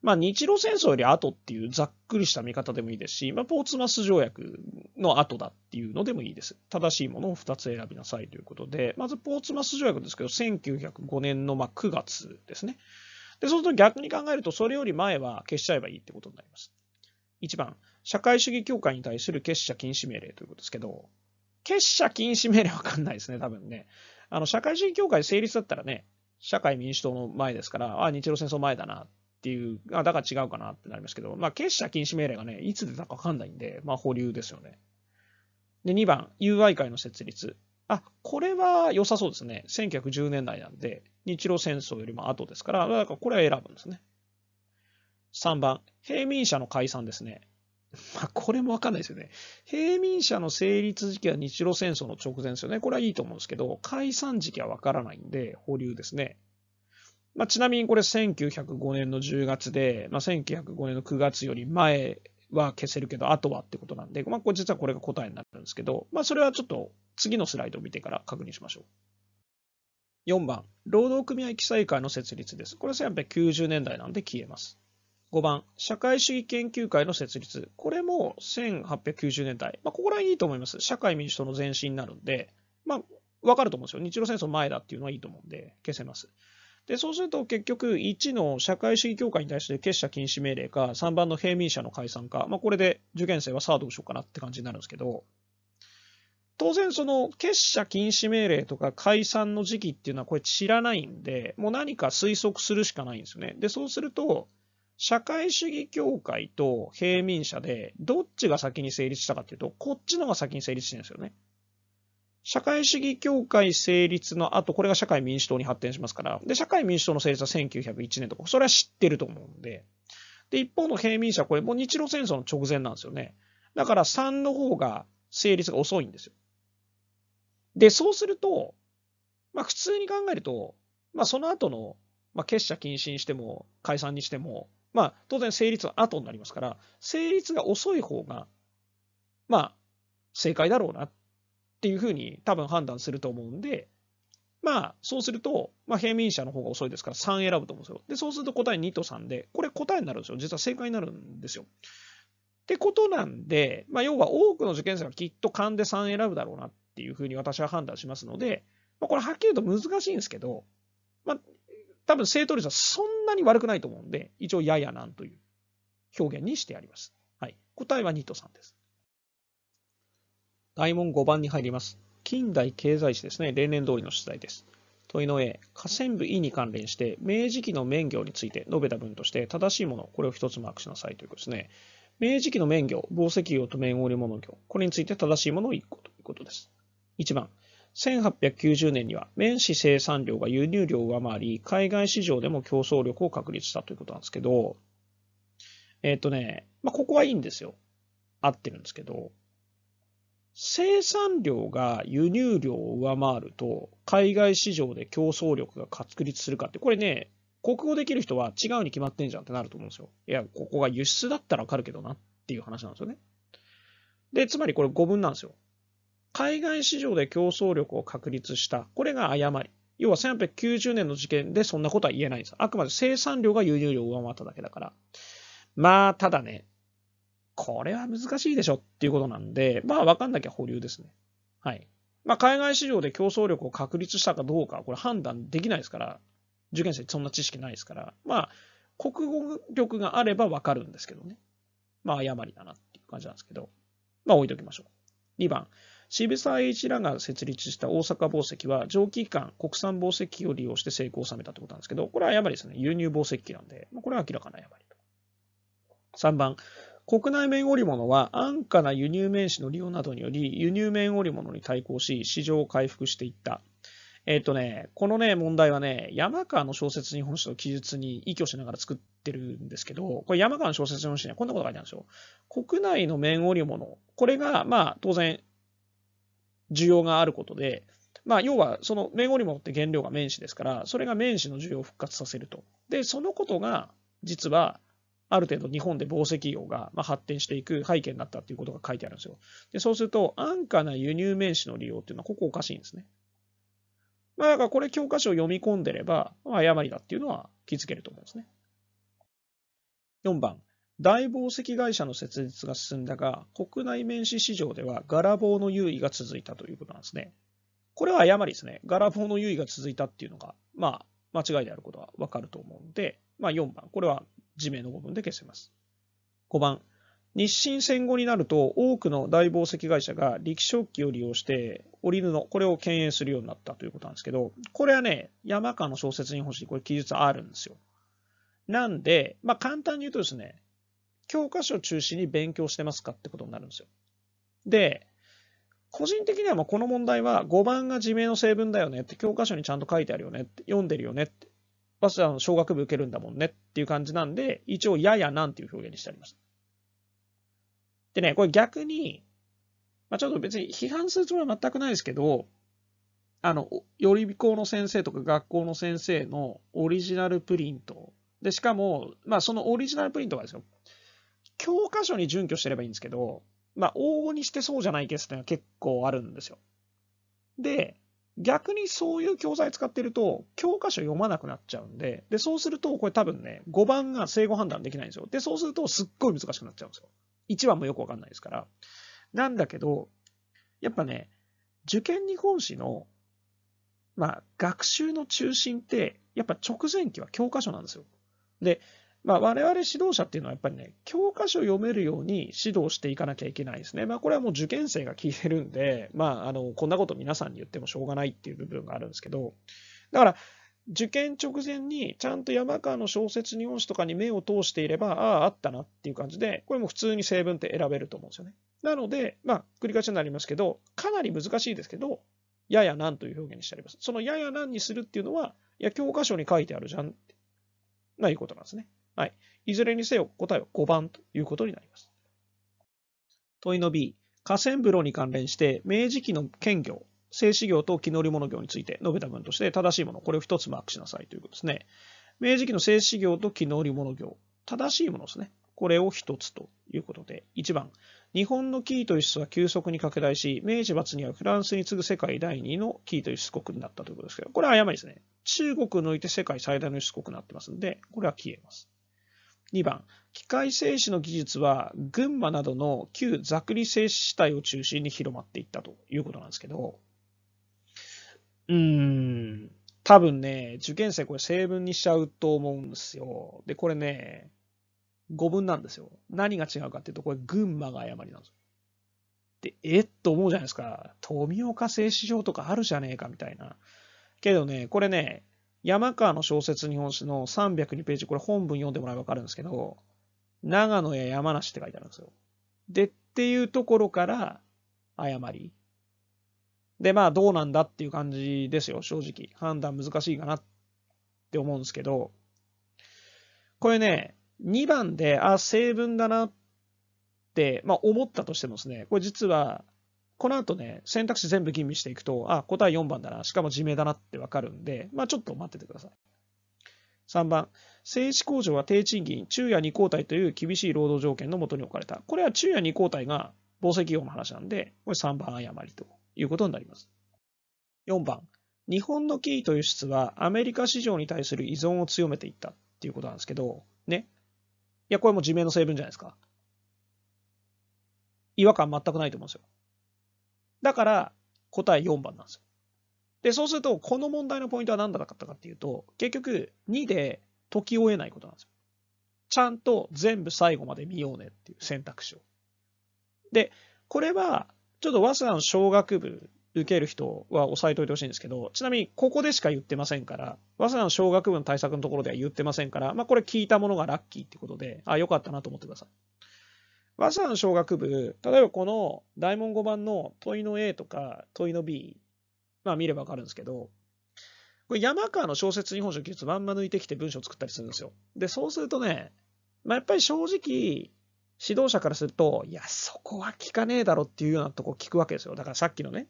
まあ、日露戦争より後っていうざっくりした見方でもいいですし、まあ、ポーツマス条約の後だっていうのでもいいです。正しいものを2つ選びなさいということで、まずポーツマス条約ですけど、1905年のま9月ですね。で、そうすると逆に考えると、それより前は消しちゃえばいいってことになります。1番、社会主義協会に対する結社禁止命令ということですけど、結社禁止命令わかんないですね、多分ね。あの、社会主義協会成立だったらね、社会民主党の前ですから、あ、日露戦争前だなっていう、あ、だから違うかなってなりますけど、まあ、結社禁止命令がね、いつ出たかわかんないんで、まあ、保留ですよね。で、2番、友愛会の設立。あ、これは良さそうですね。1910年代なんで、日露戦争よりも後ですから、だからこれは選ぶんですね。3番、平民者の解散ですね。まあ、これもわかんないですよね。平民者の成立時期は日露戦争の直前ですよね。これはいいと思うんですけど、解散時期はわからないんで、保留ですね。まあ、ちなみにこれ1905年の10月で、まあ、1905年の9月より前は消せるけど、後はってことなんで、まあ、これ実はこれが答えになるんですけど、まあ、それはちょっと次のスライドを見てから確認しましょう。4番、労働組合記載会の設立です。これは1890年代なんで消えます。5番、社会主義研究会の設立。これも1890年代。まあ、ここら辺いいと思います。社会民主党の前身になるんで、まあ、わかると思うんですよ。日露戦争前だっていうのはいいと思うんで、消せます。で、そうすると結局、1の社会主義協会に対して結社禁止命令か、3番の平民者の解散か、まあ、これで受験生はさあどうしようかなって感じになるんですけど、当然その結社禁止命令とか解散の時期っていうのはこれ知らないんで、もう何か推測するしかないんですよね。で、そうすると、社会主義協会と平民社でどっちが先に成立したかっていうと、こっちのが先に成立してるんですよね。社会主義協会成立の後、これが社会民主党に発展しますから、で、社会民主党の成立は1901年とか、それは知ってると思うんで、で、一方の平民社、これもう日露戦争の直前なんですよね。だから3の方が成立が遅いんですよ。で、そうすると、まあ、普通に考えると、まあ、その後の、まあ、結社禁止にしても、解散にしても、まあ、当然成立は後になりますから、成立が遅い方が、まあ、正解だろうなっていうふうに多分判断すると思うんで、まあ、そうすると、まあ、平民者の方が遅いですから3選ぶと思うんですよ。で、そうすると答え2と3で、これ答えになるんですよ。実は正解になるんですよ。ってことなんで、まあ、要は多くの受験生がきっと勘で3選ぶだろうなっっていうふうに私は判断しますので、まあ、これはっきり言うと難しいんですけど、まあ、多分正答率はそんなに悪くないと思うんで、一応ややなんという表現にしてあります。はい、答えはニットさんです。大問5番に入ります。近代経済史ですね。例年通りの出題です。問いの A、河川部 E に関連して、明治期の免業について述べた文として正しいもの、これを1つマークしなさいということですね。明治期の免業、紡績業と綿織物業、これについて正しいものを1個ということです。1番、1890年には面子生産量が輸入量を上回り、海外市場でも競争力を確立したということなんですけど、えっ、ー、とね、まあ、ここはいいんですよ。合ってるんですけど、生産量が輸入量を上回ると、海外市場で競争力が確立するかって、これね、国語できる人は違うに決まってんじゃんってなると思うんですよ。いや、ここが輸出だったらわかるけどなっていう話なんですよね。で、つまりこれ5分なんですよ。海外市場で競争力を確立した。これが誤り。要は1890年の事件でそんなことは言えないんです。あくまで生産量が輸入量を上回っただけだから。まあ、ただね、これは難しいでしょっていうことなんで、まあ、わかんなきゃ保留ですね。はい。まあ、海外市場で競争力を確立したかどうか、これ判断できないですから、受験生そんな知識ないですから、まあ、国語力があればわかるんですけどね。まあ、誤りだなっていう感じなんですけど、まあ、置いときましょう。2番。渋沢栄一らが設立した大阪紡績は、蒸気機関、国産紡績機を利用して成功を収めたということなんですけど、これはやりですね。輸入紡績機なんで、これは明らかなやりと。3番、国内綿織物は安価な輸入綿糸の利用などにより、輸入綿織物に対抗し、市場を回復していった。えっ、とね、このね、問題はね、山川の小説日本史の記述に依拠しながら作ってるんですけど、これ山川の小説日本史にはこんなこと書いてあるんですよ。国内の綿織物、これが、まあ当然、需要があることで、まあ、要はそのゴリモって原料が面子ですから、それが面子の需要を復活させると。で、そのことが実はある程度日本で紡績業が発展していく背景になったということが書いてあるんですよ。で、そうすると安価な輸入面子の利用っていうのはここおかしいんですね。まあ、だからこれ教科書を読み込んでれば、まあ、誤りだっていうのは気づけると思うんですね。4番。大紡績会社の設立が進んだが、国内面子市場ではガラ棒の優位が続いたということなんですね。これは誤りですね。ガラ棒の優位が続いたっていうのが、まあ、間違いであることはわかると思うので、まあ、4番、これは地名の部分で消せます。5番、日清戦後になると多くの大紡績会社が力食器を利用して織布、これを敬遠するようになったということなんですけど、これはね、山川の小説に欲しい、これ記述あるんですよ。なんで、まあ簡単に言うとですね、教科書を中心に勉強してますかってことになるんですよ。で、個人的にはまこの問題は5番が自明の成分だよねって教科書にちゃんと書いてあるよねって読んでるよねって早稲はの小学部受けるんだもんねっていう感じなんで一応ややなんていう表現にしてありました。でね、これ逆に、まあ、ちょっと別に批判するつもりは全くないですけど、あの、より校の先生とか学校の先生のオリジナルプリント。で、しかも、まあ、そのオリジナルプリントがですよ。教科書に準拠してればいいんですけど、まあ、往々にしてそうじゃないケースっていうのは結構あるんですよ。で、逆にそういう教材使ってると、教科書読まなくなっちゃうんで、で、そうすると、これ多分ね、5番が正誤判断できないんですよ。で、そうすると、すっごい難しくなっちゃうんですよ。1番もよくわかんないですから。なんだけど、やっぱね、受験日本史の、まあ、学習の中心って、やっぱ直前期は教科書なんですよ。で、まあ、我々指導者っていうのはやっぱりね、教科書読めるように指導していかなきゃいけないですね。まあ、これはもう受験生が聞いてるんで、まあ、あの、こんなこと皆さんに言ってもしょうがないっていう部分があるんですけど、だから、受験直前にちゃんと山川の小説日本史とかに目を通していれば、ああ、あったなっていう感じで、これも普通に成分って選べると思うんですよね。なので、まあ、繰り返しになりますけど、かなり難しいですけど、ややなんという表現にしてあります。そのやや何にするっていうのは、いや、教科書に書いてあるじゃん、まあいうことなんですね。はい。いずれにせよ答えは5番ということになります。問いの B、河川風呂に関連して明治期の県業、製紙業と木乗織物業について述べた文として正しいもの、これを1つマークしなさいということですね。明治期の製紙業と木乗織物業、正しいものですね。これを1つということで、1番、日本のーと輸出は急速に拡大し、明治末にはフランスに次ぐ世界第2位のーと輸出国になったということですけど、これは誤りですね。中国を抜いて世界最大の輸出国になってますんで、これは消えます。2番、機械製紙の技術は群馬などの旧ざくり製紙主体を中心に広まっていったということなんですけど、うーん、多分ね、受験生これ成分にしちゃうと思うんですよ。で、これね、語文なんですよ。何が違うかっていうと、これ群馬が誤りなんですよ。で、えっと思うじゃないですか。富岡製糸場とかあるじゃねえかみたいな。けどね、これね、山川の小説日本史の302ページ、これ本文読んでもらえばわかるんですけど、長野や山梨って書いてあるんですよ。で、っていうところから、誤り。で、まあ、どうなんだっていう感じですよ、正直。判断難しいかなって思うんですけど、これね、2番で、あ、成分だなって、まあ、思ったとしてもですね、これ実は、この後ね、選択肢全部吟味していくと、あ、答え4番だな、しかも地名だなってわかるんで、まあちょっと待っててください。3番、政治工場は低賃金、昼夜2交代という厳しい労働条件のもとに置かれた。これは昼夜2交代が防災企業の話なんで、これ3番誤りということになります。4番、日本のキーと輸出はアメリカ市場に対する依存を強めていったっていうことなんですけど、ね。いや、これも自明の成分じゃないですか。違和感全くないと思うんですよ。だから答え4番なんですよ。で、そうすると、この問題のポイントは何だったかっていうと、結局2で解き終えないことなんですよ。ちゃんと全部最後まで見ようねっていう選択肢を。で、これは、ちょっと早稲田の小学部受ける人は押さえておいてほしいんですけど、ちなみにここでしか言ってませんから、早稲田の小学部の対策のところでは言ってませんから、まあこれ聞いたものがラッキーってことで、あ、よかったなと思ってください。和社の小学部、例えばこの大門5番の問いの A とか問いの B、まあ見ればわかるんですけど、これ山川の小説日本書技術まんま抜いてきて文章を作ったりするんですよ。で、そうするとね、まあ、やっぱり正直、指導者からすると、いや、そこは聞かねえだろっていうようなとこ聞くわけですよ。だからさっきのね、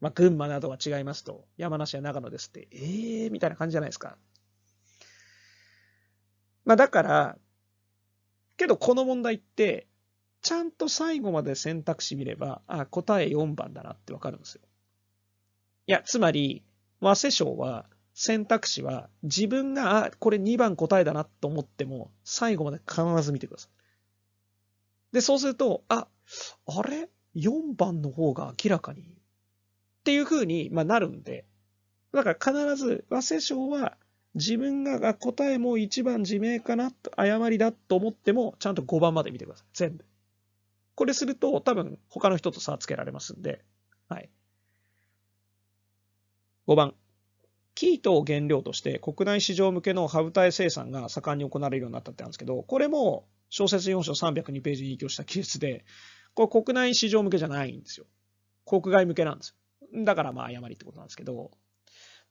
まあ、群馬などは違いますと、山梨や長野ですって、えーみたいな感じじゃないですか。まあだから、けどこの問題って、ちゃんと最後まで選択肢見れば、あ、答え4番だなってわかるんですよ。いや、つまり、和瀬賞は、選択肢は自分が、あ、これ2番答えだなと思っても、最後まで必ず見てください。で、そうすると、あ、あれ ?4 番の方が明らかにっていう風に、まあ、なるんで、だから必ず、和瀬賞は自分が答えも1番自明かなと、誤りだと思っても、ちゃんと5番まで見てください。全部。これすると多分他の人と差つけられますんで、はい。5番、生糸を原料として国内市場向けの羽二重生産が盛んに行われるようになったってあるんですけど、これも小説4章302ページに影響した記述で、これ国内市場向けじゃないんですよ。国外向けなんですよ。だからまあ誤りってことなんですけど、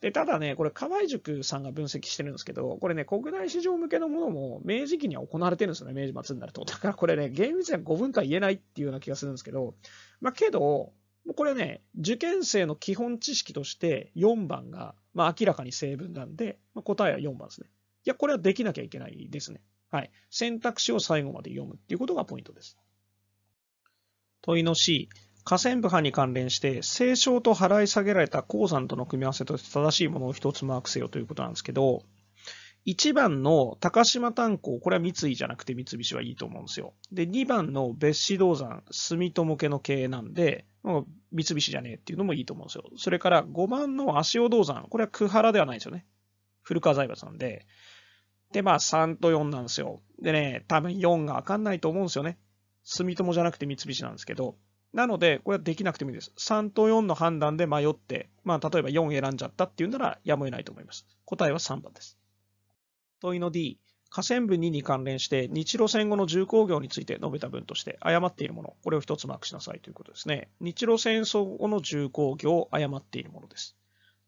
で、ただね、これ、河合塾さんが分析してるんですけど、これね、国内市場向けのものも明治期には行われてるんですよね、明治末になると。だからこれね、厳密には5分とは言えないっていうような気がするんですけど、まあ、けど、これね、受験生の基本知識として4番が、まあ、明らかに成分なんで、まあ、答えは4番ですね。いや、これはできなきゃいけないですね。はい。選択肢を最後まで読むっていうことがポイントです。問いの C。河川部派に関連して、清少と払い下げられた鉱山との組み合わせとして正しいものを一つマークせよということなんですけど、1番の高島炭鉱、これは三井じゃなくて三菱はいいと思うんですよ。で、2番の別子銅山、住友系の経営なんで、もう三菱じゃねえっていうのもいいと思うんですよ。それから5番の足尾銅山、これは久原ではないですよね。古川財閥なんで。で、まあ3と4なんですよ。でね、多分4がわかんないと思うんですよね。住友じゃなくて三菱なんですけど。なので、これはできなくてもいいです。3と4の判断で迷って、まあ、例えば4選んじゃったっていうならやむを得ないと思います。答えは3番です。問いの D、河川部2に関連して日露戦後の重工業について述べた文として誤っているもの、これを1つマークしなさいということですね。日露戦争後の重工業を誤っているものです。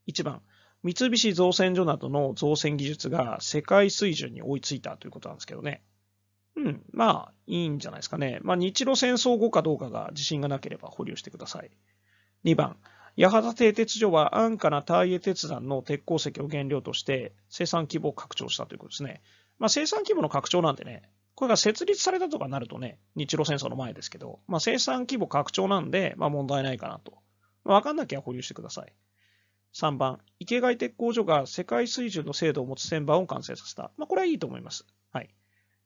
1番、三菱造船所などの造船技術が世界水準に追いついたということなんですけどね。うん、まあ、いいんじゃないですかね。まあ、日露戦争後かどうかが自信がなければ保留してください。2番、八幡製鉄所は安価な太英鉄山の鉄鉱石を原料として生産規模を拡張したということですね。まあ、生産規模の拡張なんでね、これが設立されたとかなるとね、日露戦争の前ですけど、まあ、生産規模拡張なんで、まあ、問題ないかなと。まあ、わかんなきゃ保留してください。3番、池貝鉄工所が世界水準の精度を持つ旋盤を完成させた。まあ、これはいいと思います。はい。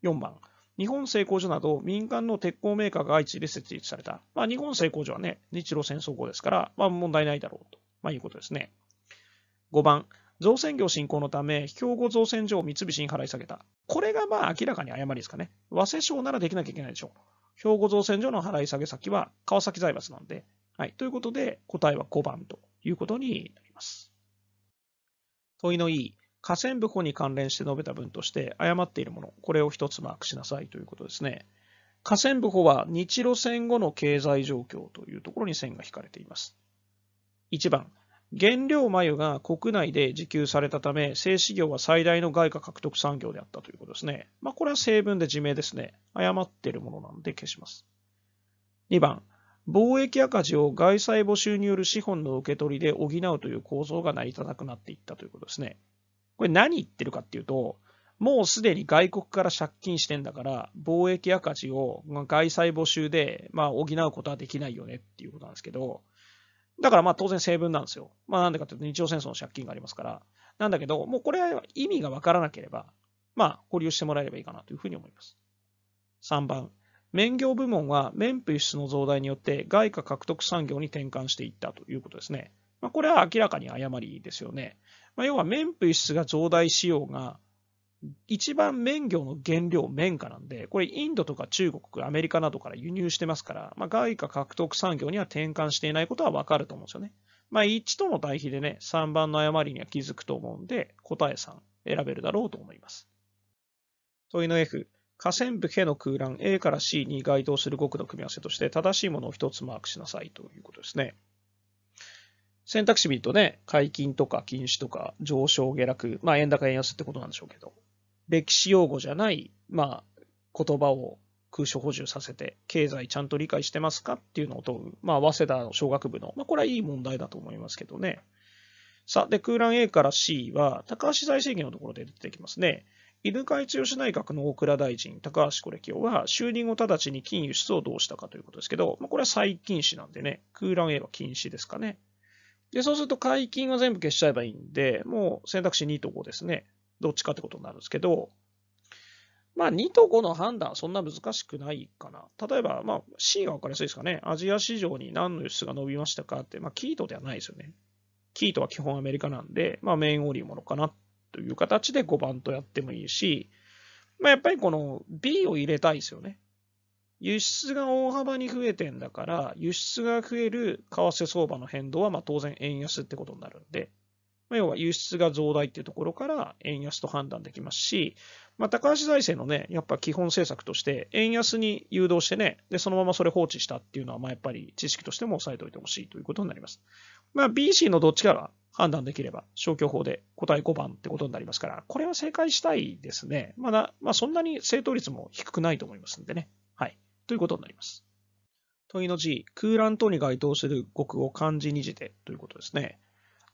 4番、日本製鋼所など民間の鉄鋼メーカーが相次いで設立された。まあ、日本製鋼所はね、日露戦争後ですから、まあ、問題ないだろうと、まあ、いうことですね。5番、造船業振興のため、兵庫造船所を三菱に払い下げた。これがまあ明らかに誤りですかね。和製省ならできなきゃいけないでしょう。兵庫造船所の払い下げ先は川崎財閥なんで。はい。ということで、答えは5番ということになります。問いのい E。河川部庫に関連して述べた文として誤っているもの、これを一つマークしなさいということですね。河川部補は日露戦後の経済状況というところに線が引かれています。1番、原料眉が国内で自給されたため、製紙業は最大の外貨獲得産業であったということですね。まあ、これは成分で自明ですね。誤っているものなんで消します。2番、貿易赤字を外債募集による資本の受け取りで補うという構造が成り立たなくなっていったということですね。これ何言ってるかっていうと、もうすでに外国から借金してんだから、貿易赤字を外債募集で、まあ、補うことはできないよねっていうことなんですけど、だからまあ当然成分なんですよ。まあなんでかというと日露戦争の借金がありますから。なんだけど、もうこれは意味がわからなければ、まあ保留してもらえればいいかなというふうに思います。3番、免業部門は免賦輸出の増大によって外貨獲得産業に転換していったということですね。まあ、これは明らかに誤りですよね。まあ、要は綿布輸出が増大しようが、一番綿業の原料、綿花なんで、これ、インドとか中国、アメリカなどから輸入してますから、まあ、外貨獲得産業には転換していないことはわかると思うんですよね。まあ、1との対比でね、3番の誤りには気づくと思うんで、答え3選べるだろうと思います。問いの F、河川部への空欄 A から C に該当する語句の組み合わせとして正しいものを1つマークしなさいということですね。選択肢見るとね、解禁とか禁止とか上昇下落、まあ円高円安ってことなんでしょうけど、歴史用語じゃない、まあ言葉を空所補充させて、経済ちゃんと理解してますかっていうのを問う、まあ早稲田の小学部の、まあこれはいい問題だと思いますけどね。さあ、で、空欄 A から C は、高橋財政権のところで出てきますね。犬飼剛内閣の大蔵大臣、高橋是清は、就任後直ちに金輸出をどうしたかということですけど、まあ、これは再禁止なんでね、空欄 A は禁止ですかね。で、そうすると解禁は全部消しちゃえばいいんで、もう選択肢2と5ですね。どっちかってことになるんですけど、まあ2と5の判断そんな難しくないかな。例えば、まあ C が分かりやすいですかね。アジア市場に何の輸出が伸びましたかって、まあキートではないですよね。キートは基本アメリカなんで、まあメインオーリーものかなという形で5番とやってもいいし、まあやっぱりこの B を入れたいですよね。輸出が大幅に増えてんだから、輸出が増える為替相場の変動はま当然円安ってことになるんで、まあ、要は輸出が増大っていうところから円安と判断できますし、まあ、高橋財政のね、やっぱ基本政策として、円安に誘導してね、で、そのままそれ放置したっていうのは、まあやっぱり知識としても押さえておいてほしいということになります。まあ BC のどっちから判断できれば、消去法で答え5番ってことになりますから、これは正解したいですね。まだ、まあそんなに正答率も低くないと思いますんでね。はい。ということになります。問いの G、空欄等に該当する語句を漢字にじてということですね。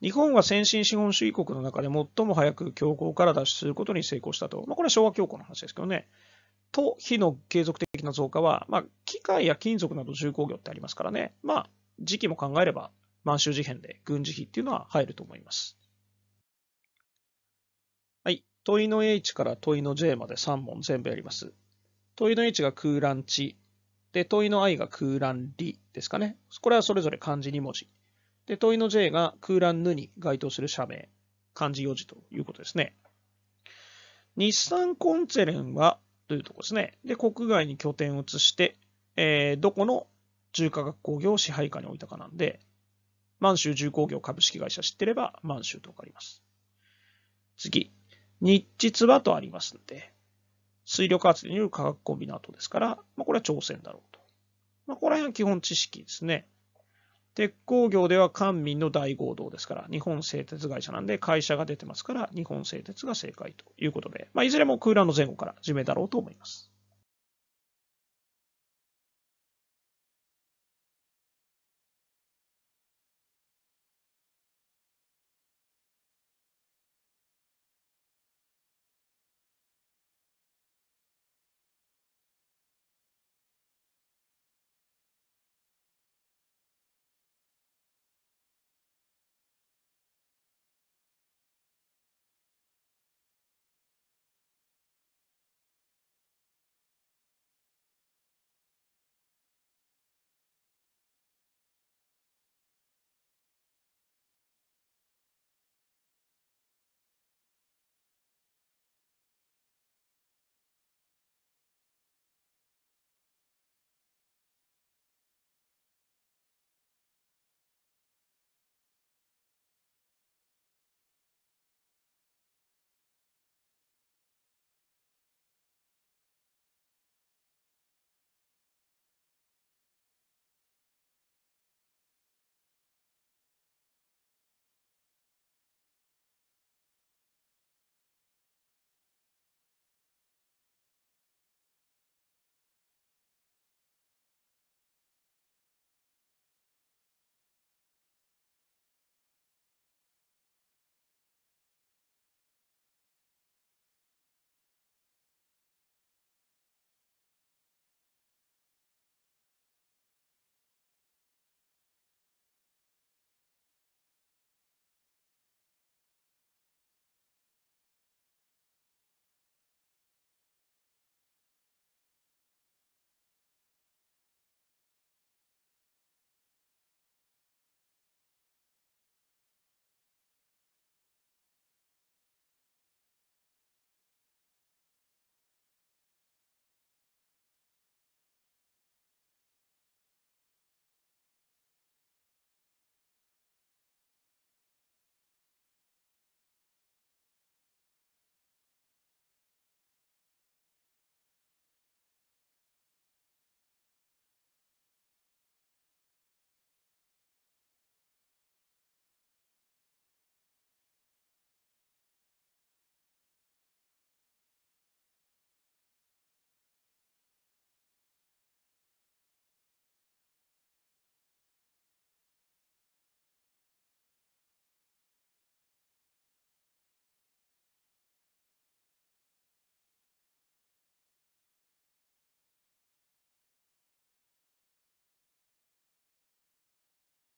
日本は先進資本主義国の中で最も早く恐慌から脱出することに成功したと。まあ、これは昭和恐慌の話ですけどね。と、非の継続的な増加は、まあ、機械や金属など重工業ってありますからね。まあ、時期も考えれば、満州事変で軍事費っていうのは入ると思います。はい。問いの H から問いの J まで3問全部やります。問いの H が空欄地、で、問いの i が空欄理ですかね。これはそれぞれ漢字2文字。で、問いの j が空欄ぬに該当する社名、漢字4字ということですね。日産コンツェレンはというところですね。で、国外に拠点を移して、えー、どこの重化学工業を支配下に置いたかなんで、満州重工業株式会社知ってれば満州とわかります。次、日実はとありますんで、水力発電による化学コンビナートですから、まあ、これは朝鮮だろうと。まあ、ここら辺は基本知識ですね。鉄鋼業では官民の大合同ですから、日本製鉄会社なんで会社が出てますから、日本製鉄が正解ということで、まあ、いずれも空欄の前後から地めだろうと思います。